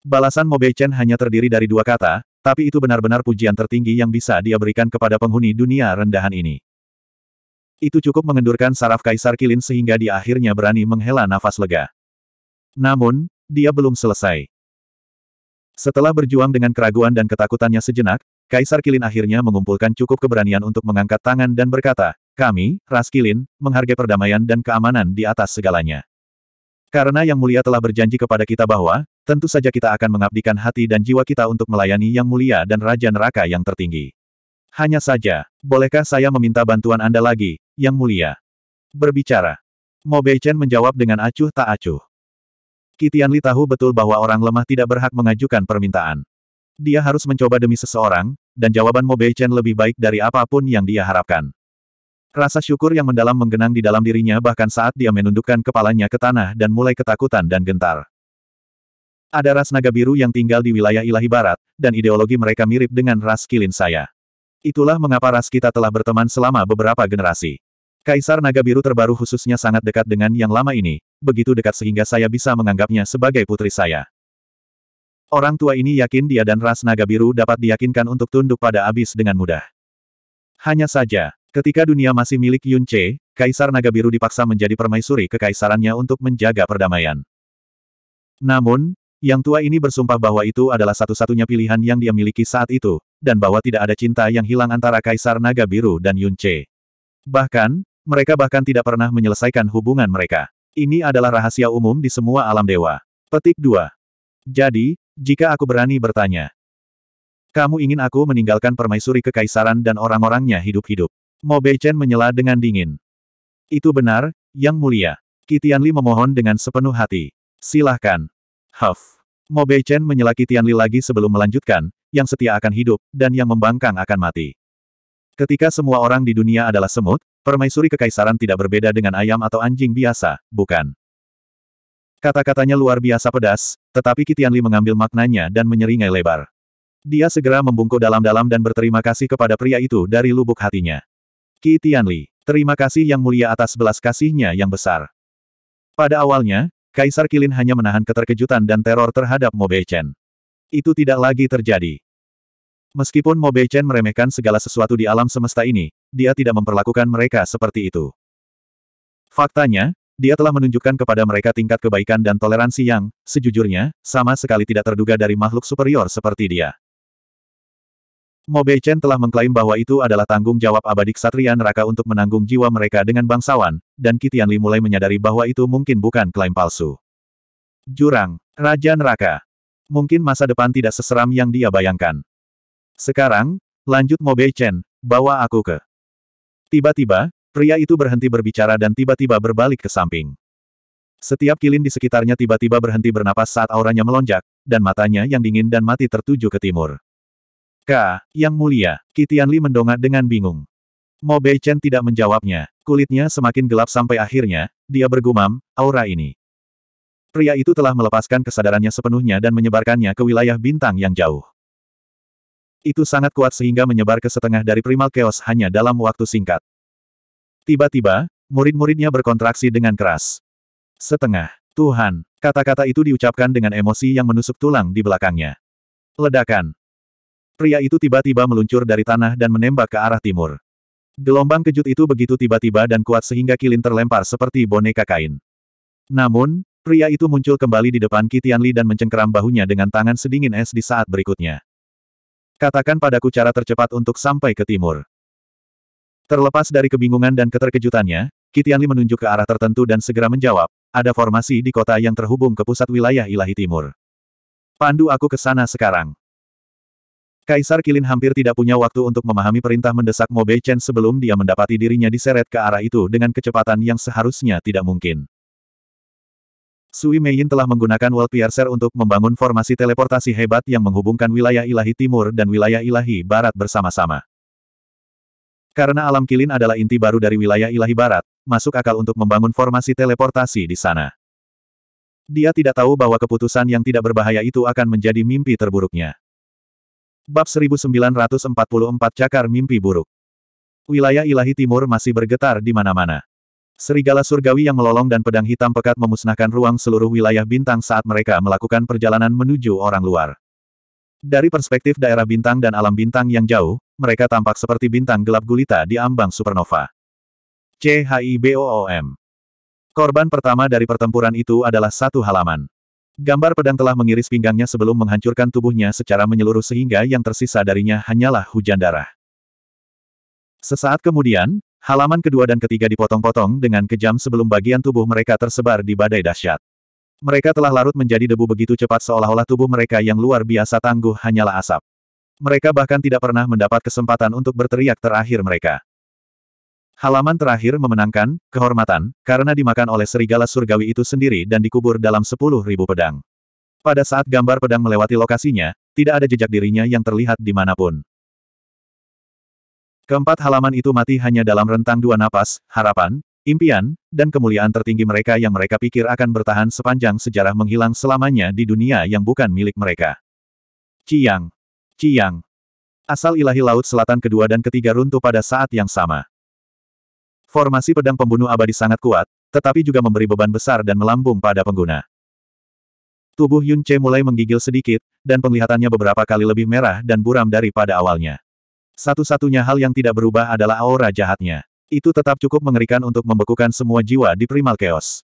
Balasan Chen hanya terdiri dari dua kata, tapi itu benar-benar pujian tertinggi yang bisa dia berikan kepada penghuni dunia rendahan ini. Itu cukup mengendurkan saraf Kaisar Kilin sehingga dia akhirnya berani menghela nafas lega. Namun, dia belum selesai. Setelah berjuang dengan keraguan dan ketakutannya sejenak, Kaisar Kilin akhirnya mengumpulkan cukup keberanian untuk mengangkat tangan dan berkata, kami, Ras Kilin, menghargai perdamaian dan keamanan di atas segalanya. Karena Yang Mulia telah berjanji kepada kita bahwa, tentu saja kita akan mengabdikan hati dan jiwa kita untuk melayani Yang Mulia dan Raja Neraka yang tertinggi. Hanya saja, bolehkah saya meminta bantuan Anda lagi, Yang Mulia? Berbicara. Mo Chen menjawab dengan acuh tak acuh. Kitianli tahu betul bahwa orang lemah tidak berhak mengajukan permintaan. Dia harus mencoba demi seseorang, dan jawaban Mo Chen lebih baik dari apapun yang dia harapkan. Rasa syukur yang mendalam menggenang di dalam dirinya bahkan saat dia menundukkan kepalanya ke tanah dan mulai ketakutan dan gentar. Ada ras naga biru yang tinggal di wilayah ilahi barat, dan ideologi mereka mirip dengan ras kilin saya. Itulah mengapa ras kita telah berteman selama beberapa generasi. Kaisar naga biru terbaru khususnya sangat dekat dengan yang lama ini, begitu dekat sehingga saya bisa menganggapnya sebagai putri saya. Orang tua ini yakin dia dan ras naga biru dapat diyakinkan untuk tunduk pada abis dengan mudah. Hanya saja, Ketika dunia masih milik Yun Che, Kaisar Naga Biru dipaksa menjadi permaisuri kekaisarannya untuk menjaga perdamaian. Namun, yang tua ini bersumpah bahwa itu adalah satu-satunya pilihan yang dia miliki saat itu, dan bahwa tidak ada cinta yang hilang antara Kaisar Naga Biru dan Yun Che. Bahkan, mereka bahkan tidak pernah menyelesaikan hubungan mereka. Ini adalah rahasia umum di semua alam dewa. Petik 2. Jadi, jika aku berani bertanya, kamu ingin aku meninggalkan permaisuri kekaisaran dan orang-orangnya hidup-hidup. Mo Chen menyela dengan dingin. Itu benar, Yang Mulia. Li memohon dengan sepenuh hati. Silahkan. Huff. Mo Chen menyela Li lagi sebelum melanjutkan, yang setia akan hidup, dan yang membangkang akan mati. Ketika semua orang di dunia adalah semut, permaisuri kekaisaran tidak berbeda dengan ayam atau anjing biasa, bukan? Kata-katanya luar biasa pedas, tetapi Li mengambil maknanya dan menyeringai lebar. Dia segera membungkuk dalam-dalam dan berterima kasih kepada pria itu dari lubuk hatinya. Qi Tianli, terima kasih Yang Mulia atas belas kasihnya yang besar. Pada awalnya, Kaisar Kilin hanya menahan keterkejutan dan teror terhadap Mo Beichen. Itu tidak lagi terjadi. Meskipun Mo Beichen meremehkan segala sesuatu di alam semesta ini, dia tidak memperlakukan mereka seperti itu. Faktanya, dia telah menunjukkan kepada mereka tingkat kebaikan dan toleransi yang, sejujurnya, sama sekali tidak terduga dari makhluk superior seperti dia. Mo Bei Chen telah mengklaim bahwa itu adalah tanggung jawab abadi ksatria neraka untuk menanggung jiwa mereka dengan bangsawan, dan Li mulai menyadari bahwa itu mungkin bukan klaim palsu. Jurang, Raja Neraka. Mungkin masa depan tidak seseram yang dia bayangkan. Sekarang, lanjut Mo Bei Chen, bawa aku ke. Tiba-tiba, pria itu berhenti berbicara dan tiba-tiba berbalik ke samping. Setiap kilin di sekitarnya tiba-tiba berhenti bernapas saat auranya melonjak, dan matanya yang dingin dan mati tertuju ke timur. Ka, Yang Mulia, Kitianli mendongak dengan bingung. Mo Chen tidak menjawabnya, kulitnya semakin gelap sampai akhirnya, dia bergumam, aura ini. Pria itu telah melepaskan kesadarannya sepenuhnya dan menyebarkannya ke wilayah bintang yang jauh. Itu sangat kuat sehingga menyebar ke setengah dari primal chaos hanya dalam waktu singkat. Tiba-tiba, murid-muridnya berkontraksi dengan keras. Setengah, Tuhan, kata-kata itu diucapkan dengan emosi yang menusuk tulang di belakangnya. Ledakan, Pria itu tiba-tiba meluncur dari tanah dan menembak ke arah timur. Gelombang kejut itu begitu tiba-tiba dan kuat sehingga Kilin terlempar seperti boneka kain. Namun, pria itu muncul kembali di depan Kitianli dan mencengkeram bahunya dengan tangan sedingin es di saat berikutnya. Katakan padaku cara tercepat untuk sampai ke timur. Terlepas dari kebingungan dan keterkejutannya, Kitianli menunjuk ke arah tertentu dan segera menjawab, ada formasi di kota yang terhubung ke pusat wilayah ilahi timur. Pandu aku ke sana sekarang. Kaisar Kilin hampir tidak punya waktu untuk memahami perintah mendesak Mo Beichen sebelum dia mendapati dirinya diseret ke arah itu dengan kecepatan yang seharusnya tidak mungkin. Sui Meiyin telah menggunakan World Piercer untuk membangun formasi teleportasi hebat yang menghubungkan wilayah ilahi timur dan wilayah ilahi barat bersama-sama. Karena alam kilin adalah inti baru dari wilayah ilahi barat, masuk akal untuk membangun formasi teleportasi di sana. Dia tidak tahu bahwa keputusan yang tidak berbahaya itu akan menjadi mimpi terburuknya. Bab 1944 Cakar Mimpi Buruk Wilayah ilahi timur masih bergetar di mana-mana. Serigala surgawi yang melolong dan pedang hitam pekat memusnahkan ruang seluruh wilayah bintang saat mereka melakukan perjalanan menuju orang luar. Dari perspektif daerah bintang dan alam bintang yang jauh, mereka tampak seperti bintang gelap gulita di ambang supernova. CHIBOOM Korban pertama dari pertempuran itu adalah satu halaman. Gambar pedang telah mengiris pinggangnya sebelum menghancurkan tubuhnya secara menyeluruh sehingga yang tersisa darinya hanyalah hujan darah. Sesaat kemudian, halaman kedua dan ketiga dipotong-potong dengan kejam sebelum bagian tubuh mereka tersebar di badai dahsyat. Mereka telah larut menjadi debu begitu cepat seolah-olah tubuh mereka yang luar biasa tangguh hanyalah asap. Mereka bahkan tidak pernah mendapat kesempatan untuk berteriak terakhir mereka. Halaman terakhir memenangkan, kehormatan, karena dimakan oleh serigala surgawi itu sendiri dan dikubur dalam sepuluh ribu pedang. Pada saat gambar pedang melewati lokasinya, tidak ada jejak dirinya yang terlihat di dimanapun. Keempat halaman itu mati hanya dalam rentang dua napas, harapan, impian, dan kemuliaan tertinggi mereka yang mereka pikir akan bertahan sepanjang sejarah menghilang selamanya di dunia yang bukan milik mereka. Ciang. Ciang. Asal ilahi laut selatan kedua dan ketiga runtuh pada saat yang sama. Formasi pedang pembunuh abadi sangat kuat, tetapi juga memberi beban besar dan melambung pada pengguna. Tubuh Yun Che mulai menggigil sedikit, dan penglihatannya beberapa kali lebih merah dan buram daripada awalnya. Satu-satunya hal yang tidak berubah adalah aura jahatnya. Itu tetap cukup mengerikan untuk membekukan semua jiwa di primal chaos.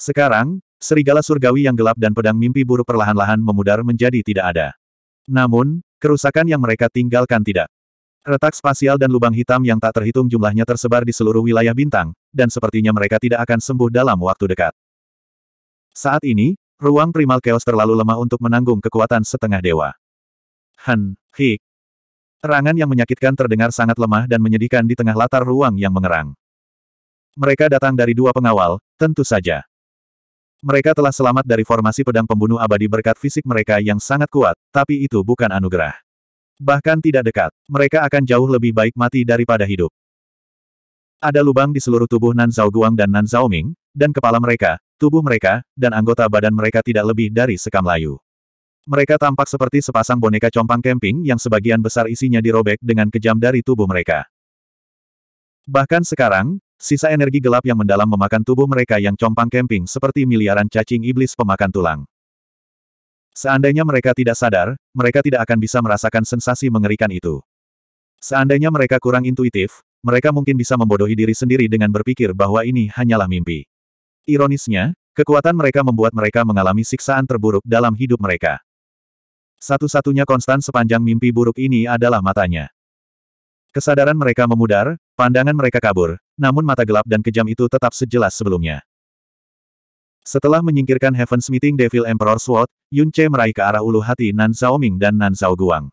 Sekarang, serigala surgawi yang gelap dan pedang mimpi buruk perlahan-lahan memudar menjadi tidak ada. Namun, kerusakan yang mereka tinggalkan tidak. Retak spasial dan lubang hitam yang tak terhitung jumlahnya tersebar di seluruh wilayah bintang, dan sepertinya mereka tidak akan sembuh dalam waktu dekat. Saat ini, ruang primal chaos terlalu lemah untuk menanggung kekuatan setengah dewa. Han, hik. Terangan yang menyakitkan terdengar sangat lemah dan menyedihkan di tengah latar ruang yang mengerang. Mereka datang dari dua pengawal, tentu saja. Mereka telah selamat dari formasi pedang pembunuh abadi berkat fisik mereka yang sangat kuat, tapi itu bukan anugerah. Bahkan tidak dekat, mereka akan jauh lebih baik mati daripada hidup. Ada lubang di seluruh tubuh Nan Zhao Guang dan Nan Zhao Ming, dan kepala mereka, tubuh mereka, dan anggota badan mereka tidak lebih dari sekam layu. Mereka tampak seperti sepasang boneka compang kemping yang sebagian besar isinya dirobek dengan kejam dari tubuh mereka. Bahkan sekarang, sisa energi gelap yang mendalam memakan tubuh mereka yang compang kemping seperti miliaran cacing iblis pemakan tulang. Seandainya mereka tidak sadar, mereka tidak akan bisa merasakan sensasi mengerikan itu. Seandainya mereka kurang intuitif, mereka mungkin bisa membodohi diri sendiri dengan berpikir bahwa ini hanyalah mimpi. Ironisnya, kekuatan mereka membuat mereka mengalami siksaan terburuk dalam hidup mereka. Satu-satunya konstan sepanjang mimpi buruk ini adalah matanya. Kesadaran mereka memudar, pandangan mereka kabur, namun mata gelap dan kejam itu tetap sejelas sebelumnya. Setelah menyingkirkan Heaven's Meeting Devil Emperor Sword, Yun Che meraih ke arah ulu hati Nan Zhao Ming dan Nan Zhao Guang.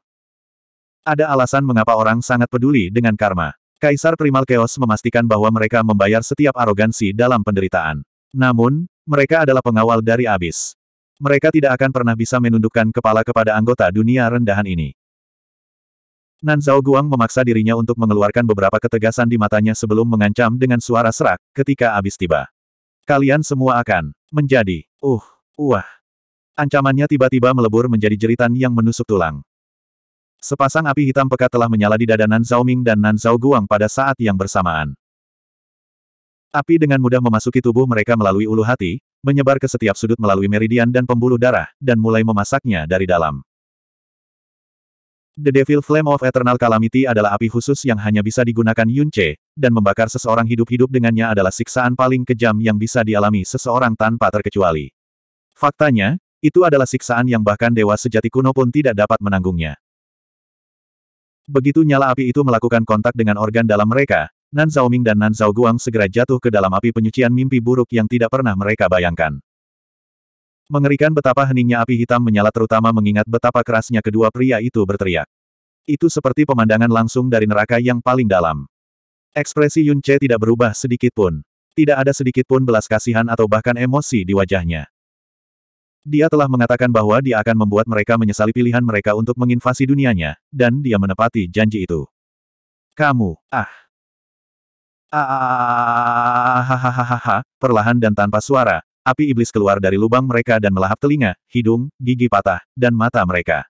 Ada alasan mengapa orang sangat peduli dengan karma. Kaisar Primal Chaos memastikan bahwa mereka membayar setiap arogansi dalam penderitaan. Namun, mereka adalah pengawal dari abis. Mereka tidak akan pernah bisa menundukkan kepala kepada anggota dunia rendahan ini. Nan Zhao Guang memaksa dirinya untuk mengeluarkan beberapa ketegasan di matanya sebelum mengancam dengan suara serak ketika abis tiba. Kalian semua akan menjadi uh, wah. Ancamannya tiba-tiba melebur menjadi jeritan yang menusuk tulang. Sepasang api hitam pekat telah menyala di dada Nan Zhao Ming dan Nan Zhao Guang pada saat yang bersamaan. Api dengan mudah memasuki tubuh mereka melalui ulu hati, menyebar ke setiap sudut melalui meridian dan pembuluh darah, dan mulai memasaknya dari dalam. The Devil Flame of Eternal Calamity adalah api khusus yang hanya bisa digunakan Yunche, dan membakar seseorang hidup-hidup dengannya adalah siksaan paling kejam yang bisa dialami seseorang tanpa terkecuali. Faktanya, itu adalah siksaan yang bahkan dewa sejati kuno pun tidak dapat menanggungnya. Begitu nyala api itu melakukan kontak dengan organ dalam mereka, Nan Zhao Ming dan Nan Zhao Guang segera jatuh ke dalam api penyucian mimpi buruk yang tidak pernah mereka bayangkan. Mengerikan betapa heningnya api hitam menyala terutama mengingat betapa kerasnya kedua pria itu berteriak. Itu seperti pemandangan langsung dari neraka yang paling dalam. Ekspresi Yun Che tidak berubah sedikit pun. Tidak ada sedikit pun belas kasihan atau bahkan emosi di wajahnya. Dia telah mengatakan bahwa dia akan membuat mereka menyesali pilihan mereka untuk menginvasi dunianya, dan dia menepati janji itu. Kamu, ah. Ah, perlahan dan tanpa suara, Api iblis keluar dari lubang mereka dan melahap telinga, hidung, gigi patah, dan mata mereka.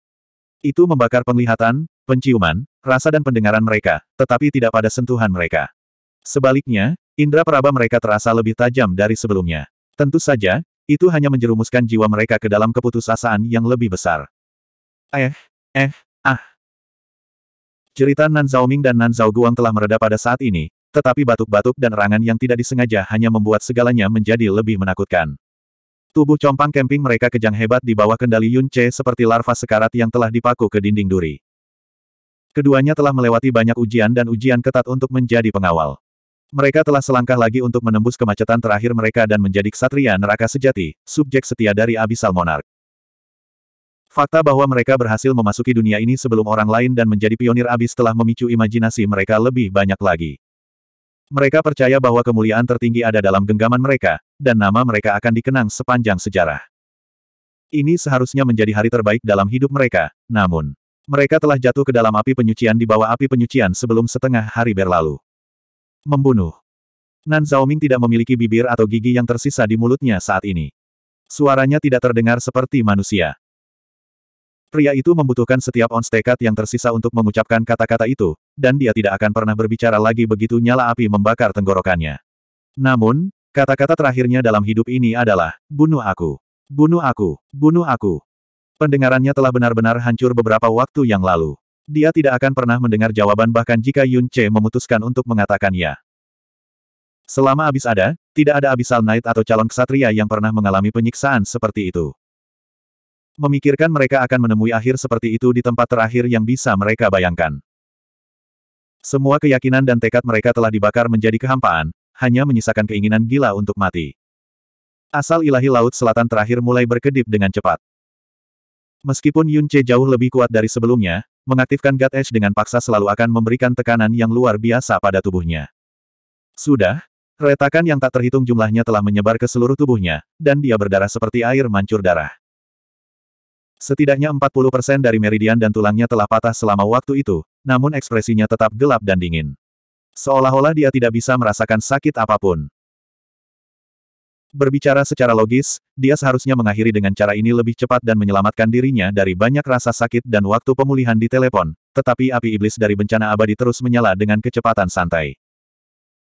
Itu membakar penglihatan, penciuman, rasa dan pendengaran mereka, tetapi tidak pada sentuhan mereka. Sebaliknya, indera peraba mereka terasa lebih tajam dari sebelumnya. Tentu saja, itu hanya menjerumuskan jiwa mereka ke dalam keputusasaan yang lebih besar. Eh, eh, ah. Cerita Nan Zhao Ming dan Nan Zhao Guang telah mereda pada saat ini, tetapi batuk-batuk dan rangan yang tidak disengaja hanya membuat segalanya menjadi lebih menakutkan. Tubuh compang kemping mereka kejang hebat di bawah kendali Yun Che seperti larva sekarat yang telah dipaku ke dinding duri. Keduanya telah melewati banyak ujian dan ujian ketat untuk menjadi pengawal. Mereka telah selangkah lagi untuk menembus kemacetan terakhir mereka dan menjadi ksatria neraka sejati, subjek setia dari Abyssal Monarch. Fakta bahwa mereka berhasil memasuki dunia ini sebelum orang lain dan menjadi pionir abis telah memicu imajinasi mereka lebih banyak lagi. Mereka percaya bahwa kemuliaan tertinggi ada dalam genggaman mereka, dan nama mereka akan dikenang sepanjang sejarah. Ini seharusnya menjadi hari terbaik dalam hidup mereka, namun, mereka telah jatuh ke dalam api penyucian di bawah api penyucian sebelum setengah hari berlalu. Membunuh. Nan Zhaoming tidak memiliki bibir atau gigi yang tersisa di mulutnya saat ini. Suaranya tidak terdengar seperti manusia. Pria itu membutuhkan setiap ons tekad yang tersisa untuk mengucapkan kata-kata itu, dan dia tidak akan pernah berbicara lagi begitu nyala api membakar tenggorokannya. Namun, kata-kata terakhirnya dalam hidup ini adalah, bunuh aku, bunuh aku, bunuh aku. Pendengarannya telah benar-benar hancur beberapa waktu yang lalu. Dia tidak akan pernah mendengar jawaban bahkan jika Yun Che memutuskan untuk mengatakan ya. Selama abis ada, tidak ada abisal knight atau calon ksatria yang pernah mengalami penyiksaan seperti itu. Memikirkan mereka akan menemui akhir seperti itu di tempat terakhir yang bisa mereka bayangkan. Semua keyakinan dan tekad mereka telah dibakar menjadi kehampaan, hanya menyisakan keinginan gila untuk mati. Asal ilahi laut selatan terakhir mulai berkedip dengan cepat. Meskipun Yun Che jauh lebih kuat dari sebelumnya, mengaktifkan God Edge dengan paksa selalu akan memberikan tekanan yang luar biasa pada tubuhnya. Sudah, retakan yang tak terhitung jumlahnya telah menyebar ke seluruh tubuhnya, dan dia berdarah seperti air mancur darah. Setidaknya 40% dari meridian dan tulangnya telah patah selama waktu itu, namun ekspresinya tetap gelap dan dingin. Seolah-olah dia tidak bisa merasakan sakit apapun. Berbicara secara logis, dia seharusnya mengakhiri dengan cara ini lebih cepat dan menyelamatkan dirinya dari banyak rasa sakit dan waktu pemulihan di telepon, tetapi api iblis dari bencana abadi terus menyala dengan kecepatan santai.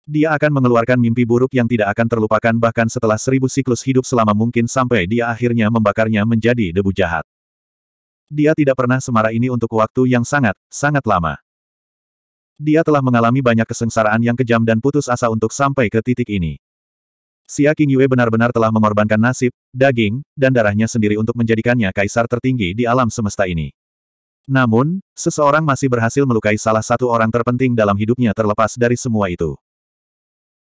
Dia akan mengeluarkan mimpi buruk yang tidak akan terlupakan bahkan setelah seribu siklus hidup selama mungkin sampai dia akhirnya membakarnya menjadi debu jahat. Dia tidak pernah semarah ini untuk waktu yang sangat, sangat lama. Dia telah mengalami banyak kesengsaraan yang kejam dan putus asa untuk sampai ke titik ini. Xia King Yue benar-benar telah mengorbankan nasib, daging, dan darahnya sendiri untuk menjadikannya kaisar tertinggi di alam semesta ini. Namun, seseorang masih berhasil melukai salah satu orang terpenting dalam hidupnya terlepas dari semua itu.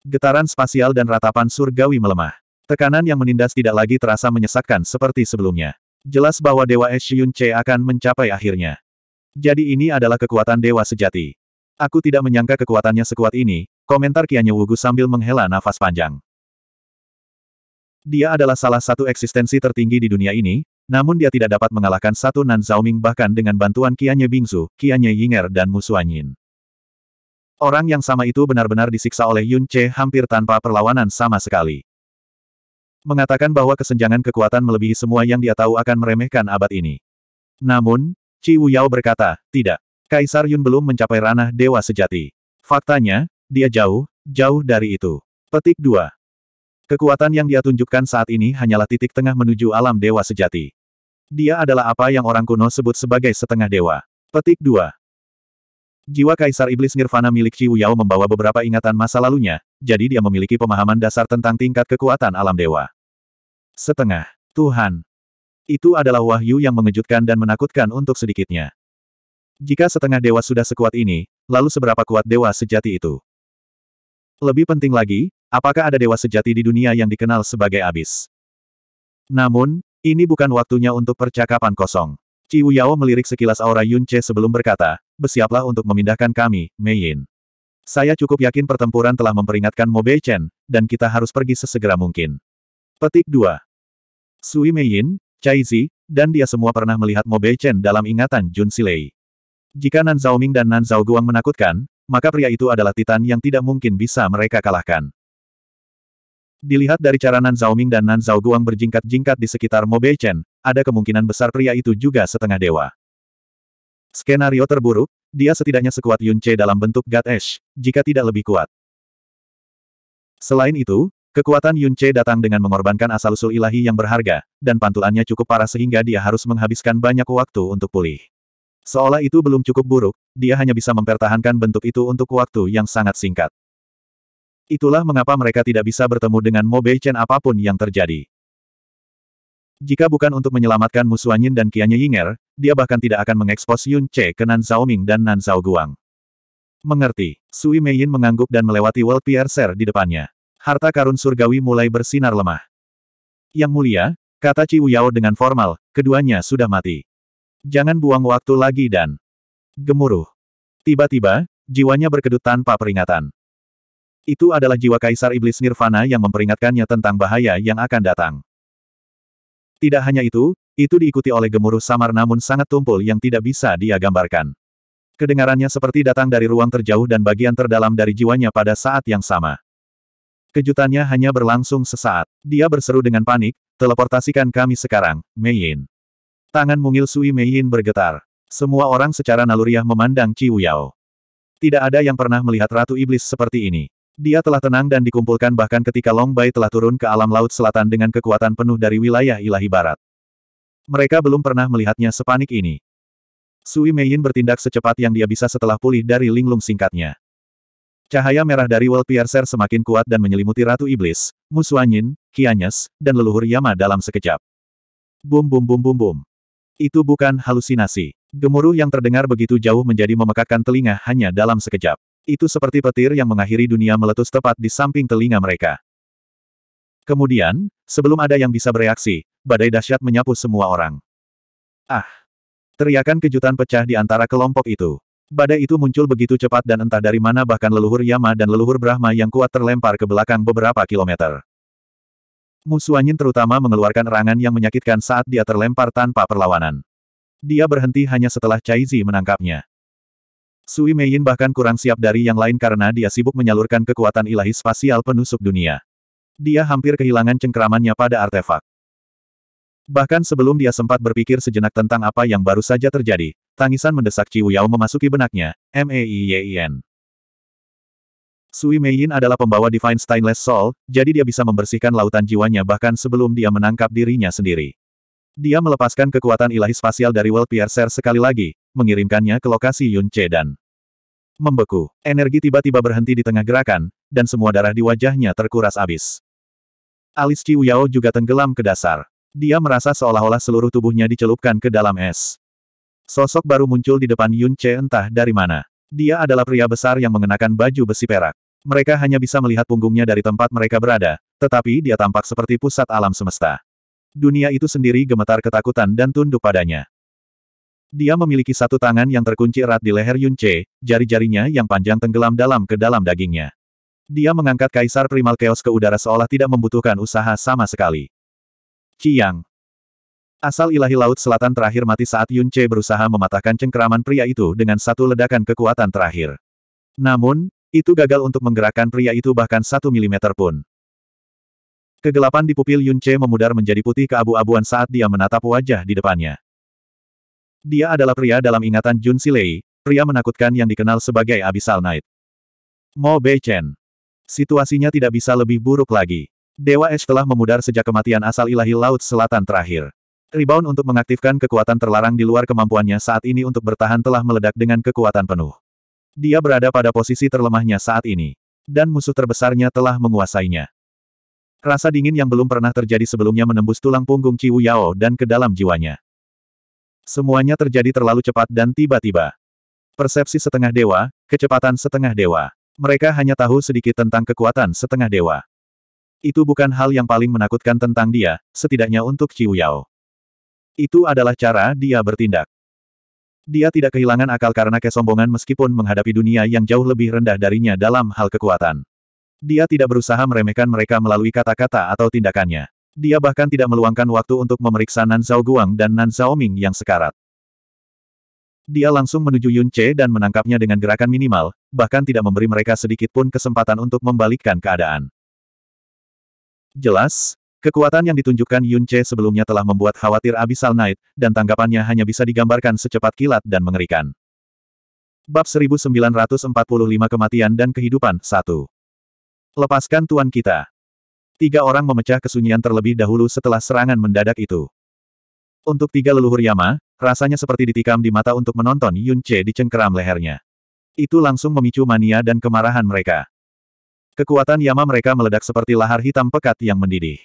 Getaran spasial dan ratapan surgawi melemah. Tekanan yang menindas tidak lagi terasa menyesakkan seperti sebelumnya. Jelas bahwa Dewa Es Yun Che akan mencapai akhirnya. Jadi ini adalah kekuatan Dewa sejati. Aku tidak menyangka kekuatannya sekuat ini, komentar Kianyu Wugu sambil menghela nafas panjang. Dia adalah salah satu eksistensi tertinggi di dunia ini, namun dia tidak dapat mengalahkan satu Nan Zhaoming bahkan dengan bantuan Kianye Bingzu, Kianye Yinger dan Musuanyin. Orang yang sama itu benar-benar disiksa oleh Yun Che hampir tanpa perlawanan sama sekali. Mengatakan bahwa kesenjangan kekuatan melebihi semua yang dia tahu akan meremehkan abad ini. Namun, Ci Wuyao berkata, tidak. Kaisar Yun belum mencapai ranah dewa sejati. Faktanya, dia jauh, jauh dari itu. Petik 2. Kekuatan yang dia tunjukkan saat ini hanyalah titik tengah menuju alam dewa sejati. Dia adalah apa yang orang kuno sebut sebagai setengah dewa. Petik 2. Jiwa Kaisar Iblis Nirvana milik Chi Yao membawa beberapa ingatan masa lalunya, jadi dia memiliki pemahaman dasar tentang tingkat kekuatan alam dewa. Setengah. Tuhan. Itu adalah wahyu yang mengejutkan dan menakutkan untuk sedikitnya. Jika setengah dewa sudah sekuat ini, lalu seberapa kuat dewa sejati itu? Lebih penting lagi, apakah ada dewa sejati di dunia yang dikenal sebagai abis? Namun, ini bukan waktunya untuk percakapan kosong. Ci Yao melirik sekilas aura Yun Che sebelum berkata, bersiaplah untuk memindahkan kami, Mei Yin. Saya cukup yakin pertempuran telah memperingatkan Mo Bei Chen, dan kita harus pergi sesegera mungkin. Petik 2. Sui Mei Yin, Cai Zi, dan dia semua pernah melihat Mo Bei Chen dalam ingatan Jun Silei. Jika Nan Zhao Ming dan Nan Zhao Guang menakutkan, maka pria itu adalah titan yang tidak mungkin bisa mereka kalahkan. Dilihat dari cara Nan Zhao Ming dan Nan Zhao Guang berjingkat-jingkat di sekitar Mo Bei Chen, ada kemungkinan besar pria itu juga setengah dewa. Skenario terburuk, dia setidaknya sekuat Yunce dalam bentuk God Ash, jika tidak lebih kuat. Selain itu, kekuatan Yunce datang dengan mengorbankan asal-usul ilahi yang berharga, dan pantulannya cukup parah sehingga dia harus menghabiskan banyak waktu untuk pulih. Seolah itu belum cukup buruk, dia hanya bisa mempertahankan bentuk itu untuk waktu yang sangat singkat. Itulah mengapa mereka tidak bisa bertemu dengan Mo Beichen apapun yang terjadi. Jika bukan untuk menyelamatkan Yin dan Kianya Yinger, dia bahkan tidak akan mengekspos Yun Che ke Nan Ming, dan Nan Zhao Guang. Mengerti, Sui Yin mengangguk dan melewati World piercer di depannya. Harta karun surgawi mulai bersinar lemah. Yang mulia, kata Ci Yao dengan formal, keduanya sudah mati. Jangan buang waktu lagi dan gemuruh. Tiba-tiba, jiwanya berkedut tanpa peringatan. Itu adalah jiwa Kaisar Iblis Nirvana yang memperingatkannya tentang bahaya yang akan datang. Tidak hanya itu, itu diikuti oleh gemuruh samar namun sangat tumpul yang tidak bisa dia gambarkan. Kedengarannya seperti datang dari ruang terjauh dan bagian terdalam dari jiwanya pada saat yang sama. Kejutannya hanya berlangsung sesaat. Dia berseru dengan panik, teleportasikan kami sekarang, Mei Yin." Tangan mungil Sui Mei Yin bergetar. Semua orang secara naluriah memandang Ci Yao. Tidak ada yang pernah melihat Ratu Iblis seperti ini. Dia telah tenang dan dikumpulkan bahkan ketika Long Bai telah turun ke alam laut selatan dengan kekuatan penuh dari wilayah ilahi barat. Mereka belum pernah melihatnya sepanik ini. Sui Meiyin bertindak secepat yang dia bisa setelah pulih dari linglung singkatnya. Cahaya merah dari World Piercer semakin kuat dan menyelimuti Ratu Iblis, Musuanyin, Kianyes, dan leluhur Yama dalam sekejap. Bum bum bum bum bum. Itu bukan halusinasi. Gemuruh yang terdengar begitu jauh menjadi memekakkan telinga hanya dalam sekejap. Itu seperti petir yang mengakhiri dunia meletus tepat di samping telinga mereka. Kemudian, sebelum ada yang bisa bereaksi, badai dahsyat menyapu semua orang. Ah! Teriakan kejutan pecah di antara kelompok itu. Badai itu muncul begitu cepat dan entah dari mana bahkan leluhur Yama dan leluhur Brahma yang kuat terlempar ke belakang beberapa kilometer. Musuanyin terutama mengeluarkan erangan yang menyakitkan saat dia terlempar tanpa perlawanan. Dia berhenti hanya setelah Zi menangkapnya. Sui Mei Yin bahkan kurang siap dari yang lain karena dia sibuk menyalurkan kekuatan ilahi spasial penusuk dunia. Dia hampir kehilangan cengkeramannya pada artefak. Bahkan sebelum dia sempat berpikir sejenak tentang apa yang baru saja terjadi, tangisan mendesak Ciu Yao memasuki benaknya, M-E-I-Y-I-N. Sui Meiyin adalah pembawa Divine Stainless Soul, jadi dia bisa membersihkan lautan jiwanya bahkan sebelum dia menangkap dirinya sendiri. Dia melepaskan kekuatan ilahi spasial dari World Piercer sekali lagi, mengirimkannya ke lokasi Yun dan Membeku, energi tiba-tiba berhenti di tengah gerakan, dan semua darah di wajahnya terkuras abis. Alis Ciu Yao juga tenggelam ke dasar. Dia merasa seolah-olah seluruh tubuhnya dicelupkan ke dalam es. Sosok baru muncul di depan Yun Che entah dari mana. Dia adalah pria besar yang mengenakan baju besi perak. Mereka hanya bisa melihat punggungnya dari tempat mereka berada, tetapi dia tampak seperti pusat alam semesta. Dunia itu sendiri gemetar ketakutan dan tunduk padanya. Dia memiliki satu tangan yang terkunci erat di leher Yun Che, jari-jarinya yang panjang tenggelam dalam ke dalam dagingnya. Dia mengangkat Kaisar Primal Chaos ke udara seolah tidak membutuhkan usaha sama sekali. Qiang. Asal ilahi Laut Selatan terakhir mati saat Yun Che berusaha mematahkan cengkeraman pria itu dengan satu ledakan kekuatan terakhir. Namun, itu gagal untuk menggerakkan pria itu bahkan satu milimeter pun. Kegelapan di pupil Yun Che memudar menjadi putih keabu-abuan saat dia menatap wajah di depannya. Dia adalah pria dalam ingatan Jun Silei, pria menakutkan yang dikenal sebagai Abyssal Knight. Mo Bei Chen. Situasinya tidak bisa lebih buruk lagi. Dewa Es telah memudar sejak kematian asal ilahi Laut Selatan terakhir. Rebound untuk mengaktifkan kekuatan terlarang di luar kemampuannya saat ini untuk bertahan telah meledak dengan kekuatan penuh. Dia berada pada posisi terlemahnya saat ini. Dan musuh terbesarnya telah menguasainya. Rasa dingin yang belum pernah terjadi sebelumnya menembus tulang punggung Ciu Yao dan ke dalam jiwanya. Semuanya terjadi terlalu cepat dan tiba-tiba. Persepsi setengah dewa, kecepatan setengah dewa. Mereka hanya tahu sedikit tentang kekuatan setengah dewa. Itu bukan hal yang paling menakutkan tentang dia, setidaknya untuk Ciu Yao. Itu adalah cara dia bertindak. Dia tidak kehilangan akal karena kesombongan meskipun menghadapi dunia yang jauh lebih rendah darinya dalam hal kekuatan. Dia tidak berusaha meremehkan mereka melalui kata-kata atau tindakannya. Dia bahkan tidak meluangkan waktu untuk memeriksa Nan Zhao Guang dan Nan Zhao Ming yang sekarat. Dia langsung menuju Yun Che dan menangkapnya dengan gerakan minimal, bahkan tidak memberi mereka sedikit pun kesempatan untuk membalikkan keadaan. Jelas, kekuatan yang ditunjukkan Yun Che sebelumnya telah membuat khawatir Abyssal Knight, dan tanggapannya hanya bisa digambarkan secepat kilat dan mengerikan. Bab 1945 Kematian dan Kehidupan 1 Lepaskan Tuan kita. Tiga orang memecah kesunyian terlebih dahulu setelah serangan mendadak itu. Untuk tiga leluhur Yama, rasanya seperti ditikam di mata untuk menonton Yun Che dicengkeram lehernya. Itu langsung memicu mania dan kemarahan mereka. Kekuatan Yama mereka meledak seperti lahar hitam pekat yang mendidih.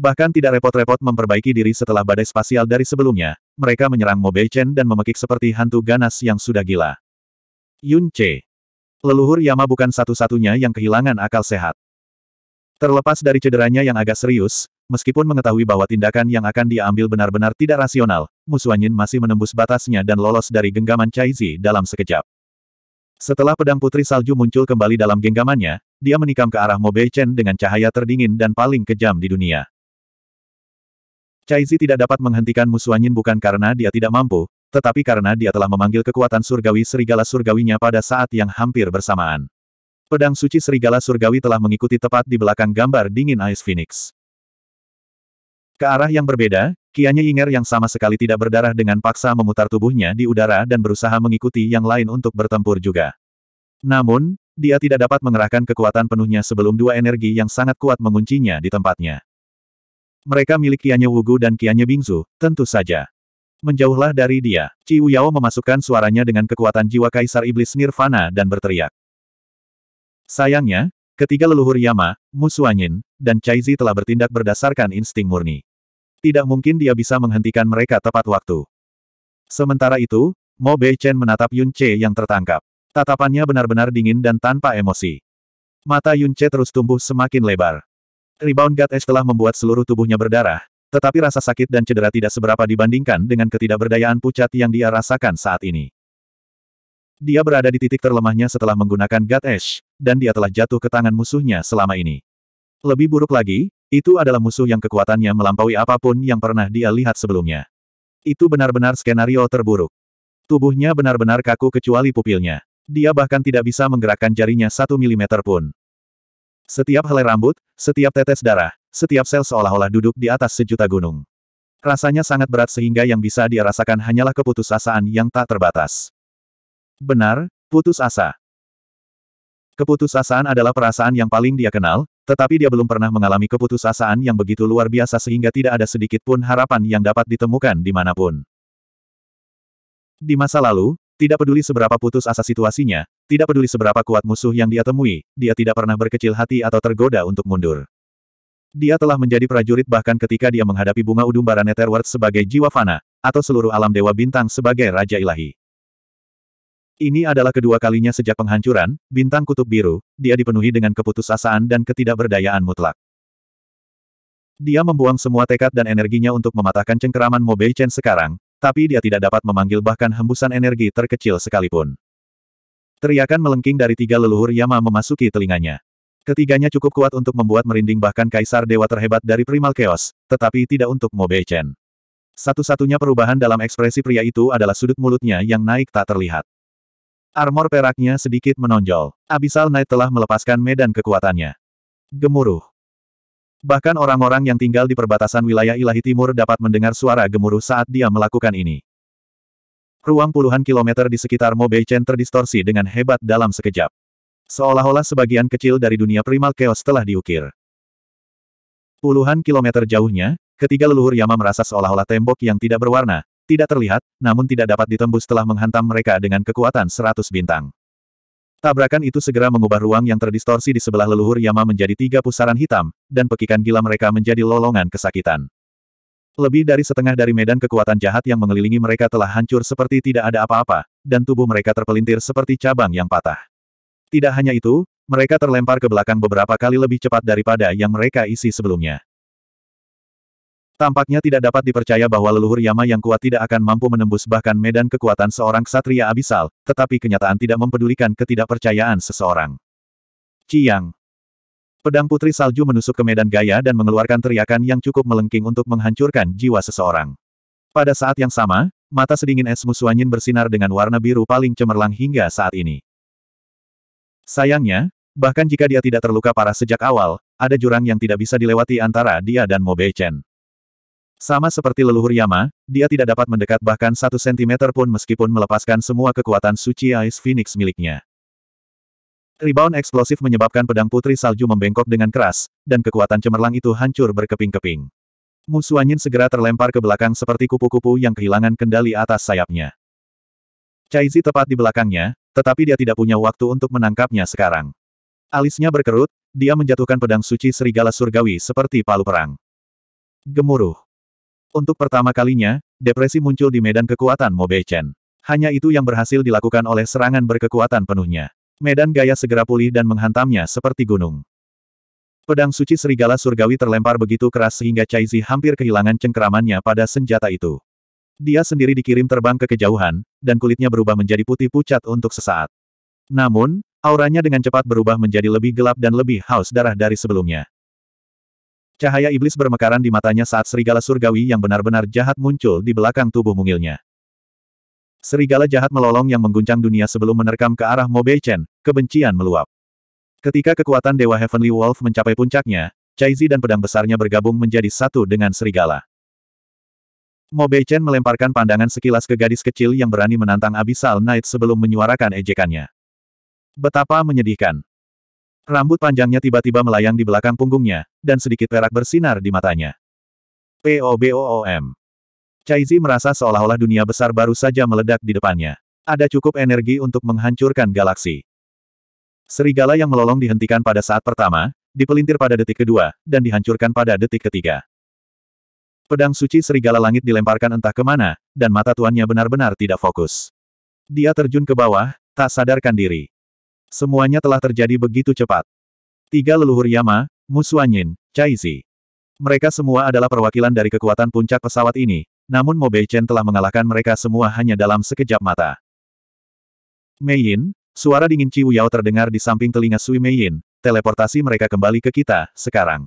Bahkan tidak repot-repot memperbaiki diri setelah badai spasial dari sebelumnya, mereka menyerang Bei Chen dan memekik seperti hantu ganas yang sudah gila. Yun Che. Leluhur Yama bukan satu-satunya yang kehilangan akal sehat. Terlepas dari cederanya yang agak serius, meskipun mengetahui bahwa tindakan yang akan dia ambil benar-benar tidak rasional, Musuanyin masih menembus batasnya dan lolos dari genggaman Chai Zi dalam sekejap. Setelah pedang putri salju muncul kembali dalam genggamannya, dia menikam ke arah Mo Bei Chen dengan cahaya terdingin dan paling kejam di dunia. Chai Zi tidak dapat menghentikan Musuanyin bukan karena dia tidak mampu, tetapi karena dia telah memanggil kekuatan surgawi serigala surgawinya pada saat yang hampir bersamaan. Pedang suci serigala surgawi telah mengikuti tepat di belakang gambar dingin Ice Phoenix. Ke arah yang berbeda, kianya Yinger yang sama sekali tidak berdarah dengan paksa memutar tubuhnya di udara dan berusaha mengikuti yang lain untuk bertempur juga. Namun, dia tidak dapat mengerahkan kekuatan penuhnya sebelum dua energi yang sangat kuat menguncinya di tempatnya. Mereka milik Kianya Wugu dan Kianya Bingzu, tentu saja. Menjauhlah dari dia, Ciu Yao memasukkan suaranya dengan kekuatan jiwa Kaisar Iblis Nirvana dan berteriak. Sayangnya, ketiga leluhur Yama, Musuanyin, dan Chaizi telah bertindak berdasarkan insting murni. Tidak mungkin dia bisa menghentikan mereka tepat waktu. Sementara itu, Mo Bei Chen menatap Yun Che yang tertangkap. Tatapannya benar-benar dingin dan tanpa emosi. Mata Yun Che terus tumbuh semakin lebar. Rebound God Edge telah membuat seluruh tubuhnya berdarah, tetapi rasa sakit dan cedera tidak seberapa dibandingkan dengan ketidakberdayaan pucat yang dia rasakan saat ini. Dia berada di titik terlemahnya setelah menggunakan God Edge, dan dia telah jatuh ke tangan musuhnya selama ini. Lebih buruk lagi, itu adalah musuh yang kekuatannya melampaui apapun yang pernah dia lihat sebelumnya. Itu benar-benar skenario terburuk. Tubuhnya benar-benar kaku kecuali pupilnya. Dia bahkan tidak bisa menggerakkan jarinya satu milimeter pun. Setiap helai rambut, setiap tetes darah, setiap sel seolah-olah duduk di atas sejuta gunung. Rasanya sangat berat sehingga yang bisa dia rasakan hanyalah keputusasaan yang tak terbatas. Benar, putus asa. Keputusasaan adalah perasaan yang paling dia kenal, tetapi dia belum pernah mengalami keputusasaan yang begitu luar biasa sehingga tidak ada sedikit pun harapan yang dapat ditemukan di dimanapun. Di masa lalu, tidak peduli seberapa putus asa situasinya, tidak peduli seberapa kuat musuh yang dia temui, dia tidak pernah berkecil hati atau tergoda untuk mundur. Dia telah menjadi prajurit bahkan ketika dia menghadapi bunga udumbara Netherworld sebagai jiwa fana, atau seluruh alam dewa bintang sebagai raja ilahi. Ini adalah kedua kalinya sejak penghancuran, bintang kutub biru, dia dipenuhi dengan keputusasaan dan ketidakberdayaan mutlak. Dia membuang semua tekad dan energinya untuk mematahkan cengkeraman Bei Chen sekarang, tapi dia tidak dapat memanggil bahkan hembusan energi terkecil sekalipun. Teriakan melengking dari tiga leluhur Yama memasuki telinganya. Ketiganya cukup kuat untuk membuat merinding bahkan kaisar dewa terhebat dari primal chaos, tetapi tidak untuk Bei Chen. Satu-satunya perubahan dalam ekspresi pria itu adalah sudut mulutnya yang naik tak terlihat. Armor peraknya sedikit menonjol. Abisal Knight telah melepaskan medan kekuatannya. Gemuruh. Bahkan orang-orang yang tinggal di perbatasan wilayah ilahi timur dapat mendengar suara gemuruh saat dia melakukan ini. Ruang puluhan kilometer di sekitar Mobei Chen terdistorsi dengan hebat dalam sekejap. Seolah-olah sebagian kecil dari dunia primal chaos telah diukir. Puluhan kilometer jauhnya, ketiga leluhur Yama merasa seolah-olah tembok yang tidak berwarna, tidak terlihat, namun tidak dapat ditembus setelah menghantam mereka dengan kekuatan seratus bintang. Tabrakan itu segera mengubah ruang yang terdistorsi di sebelah leluhur Yama menjadi tiga pusaran hitam, dan pekikan gila mereka menjadi lolongan kesakitan. Lebih dari setengah dari medan kekuatan jahat yang mengelilingi mereka telah hancur seperti tidak ada apa-apa, dan tubuh mereka terpelintir seperti cabang yang patah. Tidak hanya itu, mereka terlempar ke belakang beberapa kali lebih cepat daripada yang mereka isi sebelumnya. Tampaknya tidak dapat dipercaya bahwa leluhur Yama yang kuat tidak akan mampu menembus bahkan medan kekuatan seorang ksatria abisal, tetapi kenyataan tidak mempedulikan ketidakpercayaan seseorang. Ciyang. Pedang Putri Salju menusuk ke medan gaya dan mengeluarkan teriakan yang cukup melengking untuk menghancurkan jiwa seseorang. Pada saat yang sama, mata sedingin es musuanyin bersinar dengan warna biru paling cemerlang hingga saat ini. Sayangnya, bahkan jika dia tidak terluka parah sejak awal, ada jurang yang tidak bisa dilewati antara dia dan Mo sama seperti leluhur Yama, dia tidak dapat mendekat bahkan satu sentimeter pun meskipun melepaskan semua kekuatan suci Ice Phoenix miliknya. Rebound eksplosif menyebabkan pedang putri salju membengkok dengan keras, dan kekuatan cemerlang itu hancur berkeping-keping. Musuh angin segera terlempar ke belakang seperti kupu-kupu yang kehilangan kendali atas sayapnya. Caizi tepat di belakangnya, tetapi dia tidak punya waktu untuk menangkapnya sekarang. Alisnya berkerut, dia menjatuhkan pedang suci serigala surgawi seperti palu perang. Gemuruh. Untuk pertama kalinya, depresi muncul di medan kekuatan Mobe Chen. Hanya itu yang berhasil dilakukan oleh serangan berkekuatan penuhnya. Medan gaya segera pulih dan menghantamnya seperti gunung. Pedang suci serigala surgawi terlempar begitu keras sehingga Zi hampir kehilangan cengkeramannya pada senjata itu. Dia sendiri dikirim terbang ke kejauhan, dan kulitnya berubah menjadi putih pucat untuk sesaat. Namun, auranya dengan cepat berubah menjadi lebih gelap dan lebih haus darah dari sebelumnya. Cahaya iblis bermekaran di matanya saat serigala surgawi yang benar-benar jahat muncul di belakang tubuh mungilnya. Serigala jahat melolong yang mengguncang dunia sebelum menerkam ke arah Mo Chen. kebencian meluap. Ketika kekuatan Dewa Heavenly Wolf mencapai puncaknya, Zi dan pedang besarnya bergabung menjadi satu dengan serigala. Mo Chen melemparkan pandangan sekilas ke gadis kecil yang berani menantang Abyssal Knight sebelum menyuarakan ejekannya. Betapa menyedihkan. Rambut panjangnya tiba-tiba melayang di belakang punggungnya, dan sedikit perak bersinar di matanya. POBOOM. Caizi merasa seolah-olah dunia besar baru saja meledak di depannya. Ada cukup energi untuk menghancurkan galaksi. Serigala yang melolong dihentikan pada saat pertama, dipelintir pada detik kedua, dan dihancurkan pada detik ketiga. Pedang suci serigala langit dilemparkan entah kemana, dan mata tuannya benar-benar tidak fokus. Dia terjun ke bawah, tak sadarkan diri. Semuanya telah terjadi begitu cepat. Tiga leluhur Yama, Musuanyin, Caizi. Mereka semua adalah perwakilan dari kekuatan puncak pesawat ini, namun Mo Beichen telah mengalahkan mereka semua hanya dalam sekejap mata. Mei Yin, suara dingin Ciu Yao terdengar di samping telinga Sui Yin. teleportasi mereka kembali ke kita, sekarang.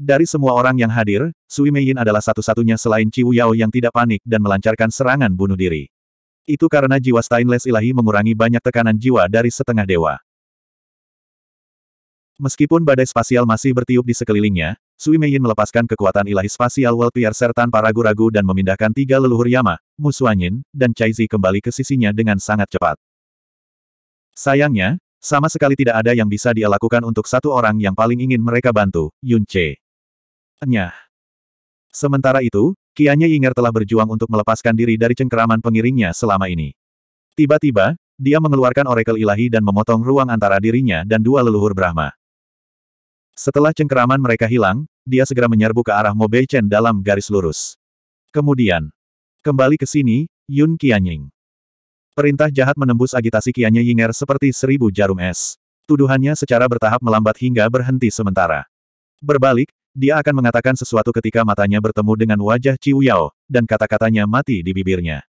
Dari semua orang yang hadir, Sui Yin adalah satu-satunya selain Ciu Yao yang tidak panik dan melancarkan serangan bunuh diri. Itu karena jiwa stainless ilahi mengurangi banyak tekanan jiwa dari setengah dewa. Meskipun badai spasial masih bertiup di sekelilingnya, Sui Meiyin melepaskan kekuatan ilahi spasial World Piercer tanpa ragu-ragu dan memindahkan tiga leluhur Yama, Musuanyin, dan Chaizi kembali ke sisinya dengan sangat cepat. Sayangnya, sama sekali tidak ada yang bisa dia lakukan untuk satu orang yang paling ingin mereka bantu, Yun Che. Nyah. Sementara itu, Kianya Yinger telah berjuang untuk melepaskan diri dari cengkeraman pengiringnya selama ini. Tiba-tiba, dia mengeluarkan Oracle ilahi dan memotong ruang antara dirinya dan dua leluhur Brahma. Setelah cengkeraman mereka hilang, dia segera menyerbu ke arah Mobei Chen dalam garis lurus. Kemudian, kembali ke sini, Yun Qianying. Perintah jahat menembus agitasi Qianya Yinger seperti seribu jarum es. Tuduhannya secara bertahap melambat hingga berhenti sementara. Berbalik, dia akan mengatakan sesuatu ketika matanya bertemu dengan wajah Ciu Yao, dan kata-katanya mati di bibirnya.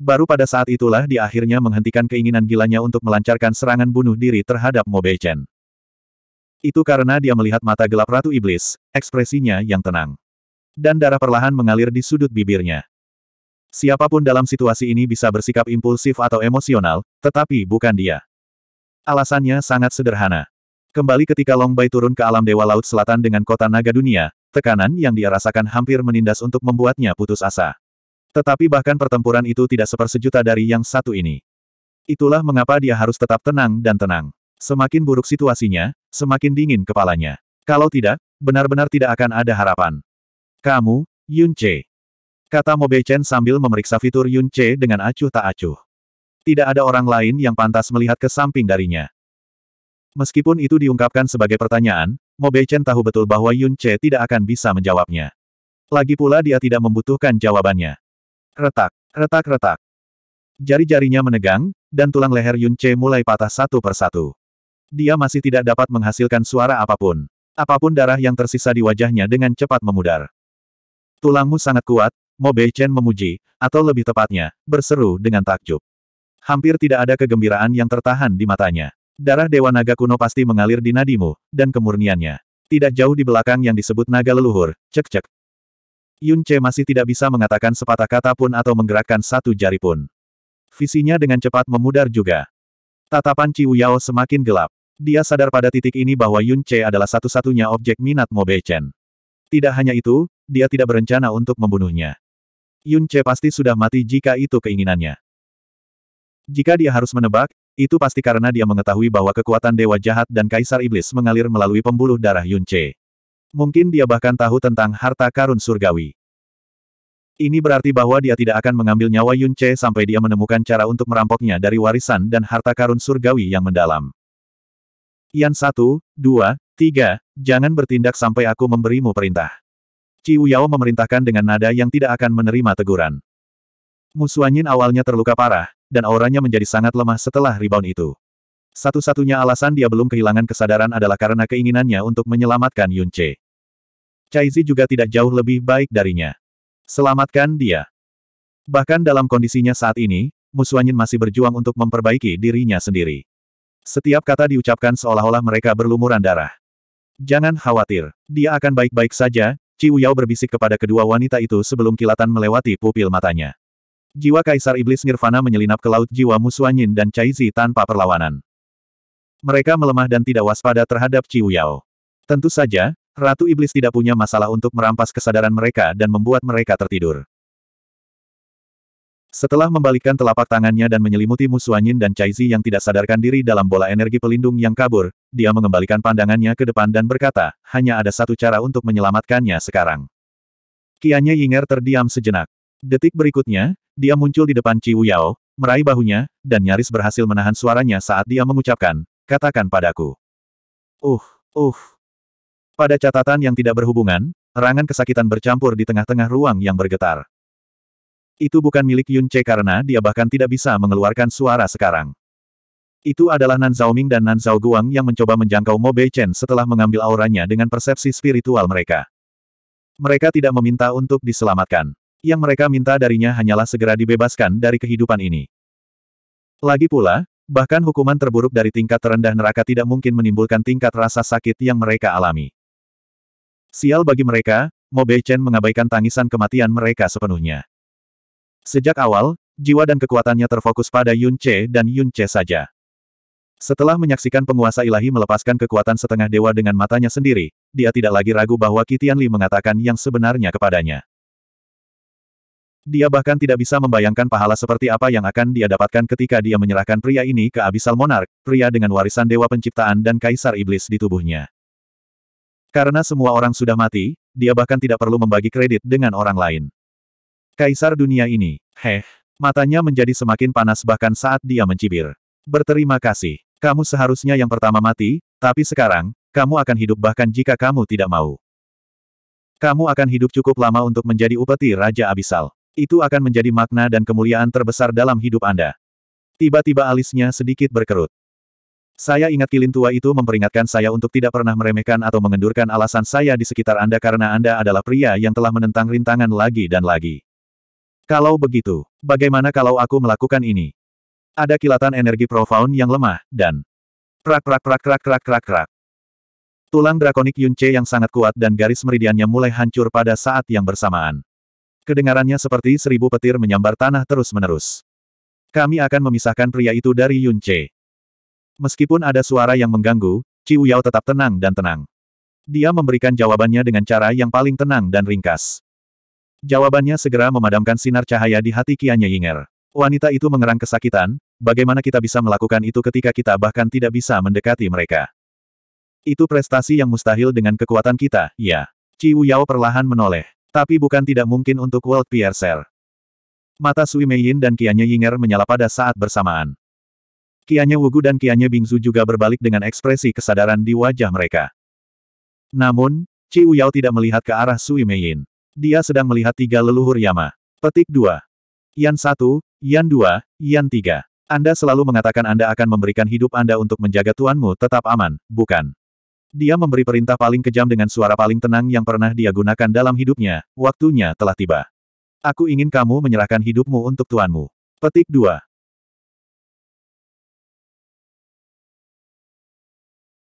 Baru pada saat itulah dia akhirnya menghentikan keinginan gilanya untuk melancarkan serangan bunuh diri terhadap Mo Beichen. Itu karena dia melihat mata gelap Ratu Iblis, ekspresinya yang tenang. Dan darah perlahan mengalir di sudut bibirnya. Siapapun dalam situasi ini bisa bersikap impulsif atau emosional, tetapi bukan dia. Alasannya sangat sederhana. Kembali ketika Long Bai turun ke alam Dewa Laut Selatan dengan kota naga dunia, tekanan yang dia rasakan hampir menindas untuk membuatnya putus asa. Tetapi bahkan pertempuran itu tidak sepersejuta dari yang satu ini. Itulah mengapa dia harus tetap tenang dan tenang. Semakin buruk situasinya, semakin dingin kepalanya. Kalau tidak, benar-benar tidak akan ada harapan. Kamu, Yun Che. Kata Bei Chen sambil memeriksa fitur Yun Che dengan acuh tak acuh. Tidak ada orang lain yang pantas melihat ke samping darinya. Meskipun itu diungkapkan sebagai pertanyaan, Mo Beichen tahu betul bahwa Yun Che tidak akan bisa menjawabnya. Lagi pula dia tidak membutuhkan jawabannya. Retak, retak, retak. Jari-jarinya menegang, dan tulang leher Yun Che mulai patah satu persatu. Dia masih tidak dapat menghasilkan suara apapun. Apapun darah yang tersisa di wajahnya dengan cepat memudar. Tulangmu sangat kuat, Mo Beichen memuji, atau lebih tepatnya, berseru dengan takjub. Hampir tidak ada kegembiraan yang tertahan di matanya. Darah Dewa Naga kuno pasti mengalir di nadimu, dan kemurniannya. Tidak jauh di belakang yang disebut naga leluhur, cek-cek. Yun Che masih tidak bisa mengatakan sepatah kata pun atau menggerakkan satu jari pun. Visinya dengan cepat memudar juga. Tatapan Ciu Yao semakin gelap. Dia sadar pada titik ini bahwa Yun Che adalah satu-satunya objek minat Mo Bei Chen. Tidak hanya itu, dia tidak berencana untuk membunuhnya. Yun Che pasti sudah mati jika itu keinginannya. Jika dia harus menebak, itu pasti karena dia mengetahui bahwa kekuatan Dewa Jahat dan Kaisar Iblis mengalir melalui pembuluh darah Yunche. Mungkin dia bahkan tahu tentang harta karun surgawi. Ini berarti bahwa dia tidak akan mengambil nyawa Yunche sampai dia menemukan cara untuk merampoknya dari warisan dan harta karun surgawi yang mendalam. Yan satu, dua, tiga, jangan bertindak sampai aku memberimu perintah. Ciu Yao memerintahkan dengan nada yang tidak akan menerima teguran. Musuanyin awalnya terluka parah, dan auranya menjadi sangat lemah setelah rebound itu. Satu-satunya alasan dia belum kehilangan kesadaran adalah karena keinginannya untuk menyelamatkan Yun Che. Caizi juga tidak jauh lebih baik darinya. Selamatkan dia. Bahkan dalam kondisinya saat ini, Musuanyin masih berjuang untuk memperbaiki dirinya sendiri. Setiap kata diucapkan seolah-olah mereka berlumuran darah. Jangan khawatir, dia akan baik-baik saja, Ciuyao Yao berbisik kepada kedua wanita itu sebelum kilatan melewati pupil matanya. Jiwa Kaisar Iblis Nirvana menyelinap ke laut jiwa Musuanyin dan Cai Zi tanpa perlawanan. Mereka melemah dan tidak waspada terhadap Ciu Yao. Tentu saja, Ratu Iblis tidak punya masalah untuk merampas kesadaran mereka dan membuat mereka tertidur. Setelah membalikkan telapak tangannya dan menyelimuti Musuanyin dan Cai Zi yang tidak sadarkan diri dalam bola energi pelindung yang kabur, dia mengembalikan pandangannya ke depan dan berkata, hanya ada satu cara untuk menyelamatkannya sekarang. Kianya Yinger terdiam sejenak. Detik berikutnya, dia muncul di depan Ciu Yao, meraih bahunya, dan nyaris berhasil menahan suaranya saat dia mengucapkan, katakan padaku. Uh, uh. Pada catatan yang tidak berhubungan, rangan kesakitan bercampur di tengah-tengah ruang yang bergetar. Itu bukan milik Yun Che karena dia bahkan tidak bisa mengeluarkan suara sekarang. Itu adalah Nan Zhao Ming dan Nan Zhao Guang yang mencoba menjangkau Mo Bei Chen setelah mengambil auranya dengan persepsi spiritual mereka. Mereka tidak meminta untuk diselamatkan. Yang mereka minta darinya hanyalah segera dibebaskan dari kehidupan ini. Lagi pula, bahkan hukuman terburuk dari tingkat terendah neraka tidak mungkin menimbulkan tingkat rasa sakit yang mereka alami. Sial bagi mereka, Bei Chen mengabaikan tangisan kematian mereka sepenuhnya. Sejak awal, jiwa dan kekuatannya terfokus pada Yun Che dan Yun Che saja. Setelah menyaksikan penguasa ilahi melepaskan kekuatan setengah dewa dengan matanya sendiri, dia tidak lagi ragu bahwa Kitian Li mengatakan yang sebenarnya kepadanya. Dia bahkan tidak bisa membayangkan pahala seperti apa yang akan dia dapatkan ketika dia menyerahkan pria ini ke Abisal Monark, pria dengan warisan Dewa Penciptaan dan Kaisar Iblis di tubuhnya. Karena semua orang sudah mati, dia bahkan tidak perlu membagi kredit dengan orang lain. Kaisar dunia ini, heh, matanya menjadi semakin panas bahkan saat dia mencibir. Berterima kasih, kamu seharusnya yang pertama mati, tapi sekarang, kamu akan hidup bahkan jika kamu tidak mau. Kamu akan hidup cukup lama untuk menjadi upeti Raja Abisal. Itu akan menjadi makna dan kemuliaan terbesar dalam hidup Anda. Tiba-tiba alisnya sedikit berkerut. Saya ingat kilin tua itu memperingatkan saya untuk tidak pernah meremehkan atau mengendurkan alasan saya di sekitar Anda karena Anda adalah pria yang telah menentang rintangan lagi dan lagi. Kalau begitu, bagaimana kalau aku melakukan ini? Ada kilatan energi profound yang lemah, dan prak prak prak prak prak prak prak. Tulang drakonik Yunce yang sangat kuat dan garis meridiannya mulai hancur pada saat yang bersamaan. Kedengarannya seperti seribu petir menyambar tanah terus-menerus. Kami akan memisahkan pria itu dari Yun Che. Meskipun ada suara yang mengganggu, Chi Uyao tetap tenang dan tenang. Dia memberikan jawabannya dengan cara yang paling tenang dan ringkas. Jawabannya segera memadamkan sinar cahaya di hati Kianya Yinger. Wanita itu mengerang kesakitan, bagaimana kita bisa melakukan itu ketika kita bahkan tidak bisa mendekati mereka. Itu prestasi yang mustahil dengan kekuatan kita, ya. Chi Yao perlahan menoleh. Tapi bukan tidak mungkin untuk World Piercer. Mata Sui Yin dan Kianya Yinger menyala pada saat bersamaan. Kianya Wugu dan Kianya Bingzu juga berbalik dengan ekspresi kesadaran di wajah mereka. Namun, Ci Uyao tidak melihat ke arah Sui Yin. Dia sedang melihat tiga leluhur Yama. Petik 2. Yan 1, Yan 2, Yan 3. Anda selalu mengatakan Anda akan memberikan hidup Anda untuk menjaga tuanmu tetap aman, bukan? Dia memberi perintah paling kejam dengan suara paling tenang yang pernah dia gunakan dalam hidupnya, waktunya telah tiba. Aku ingin kamu menyerahkan hidupmu untuk tuanmu. Petik 2.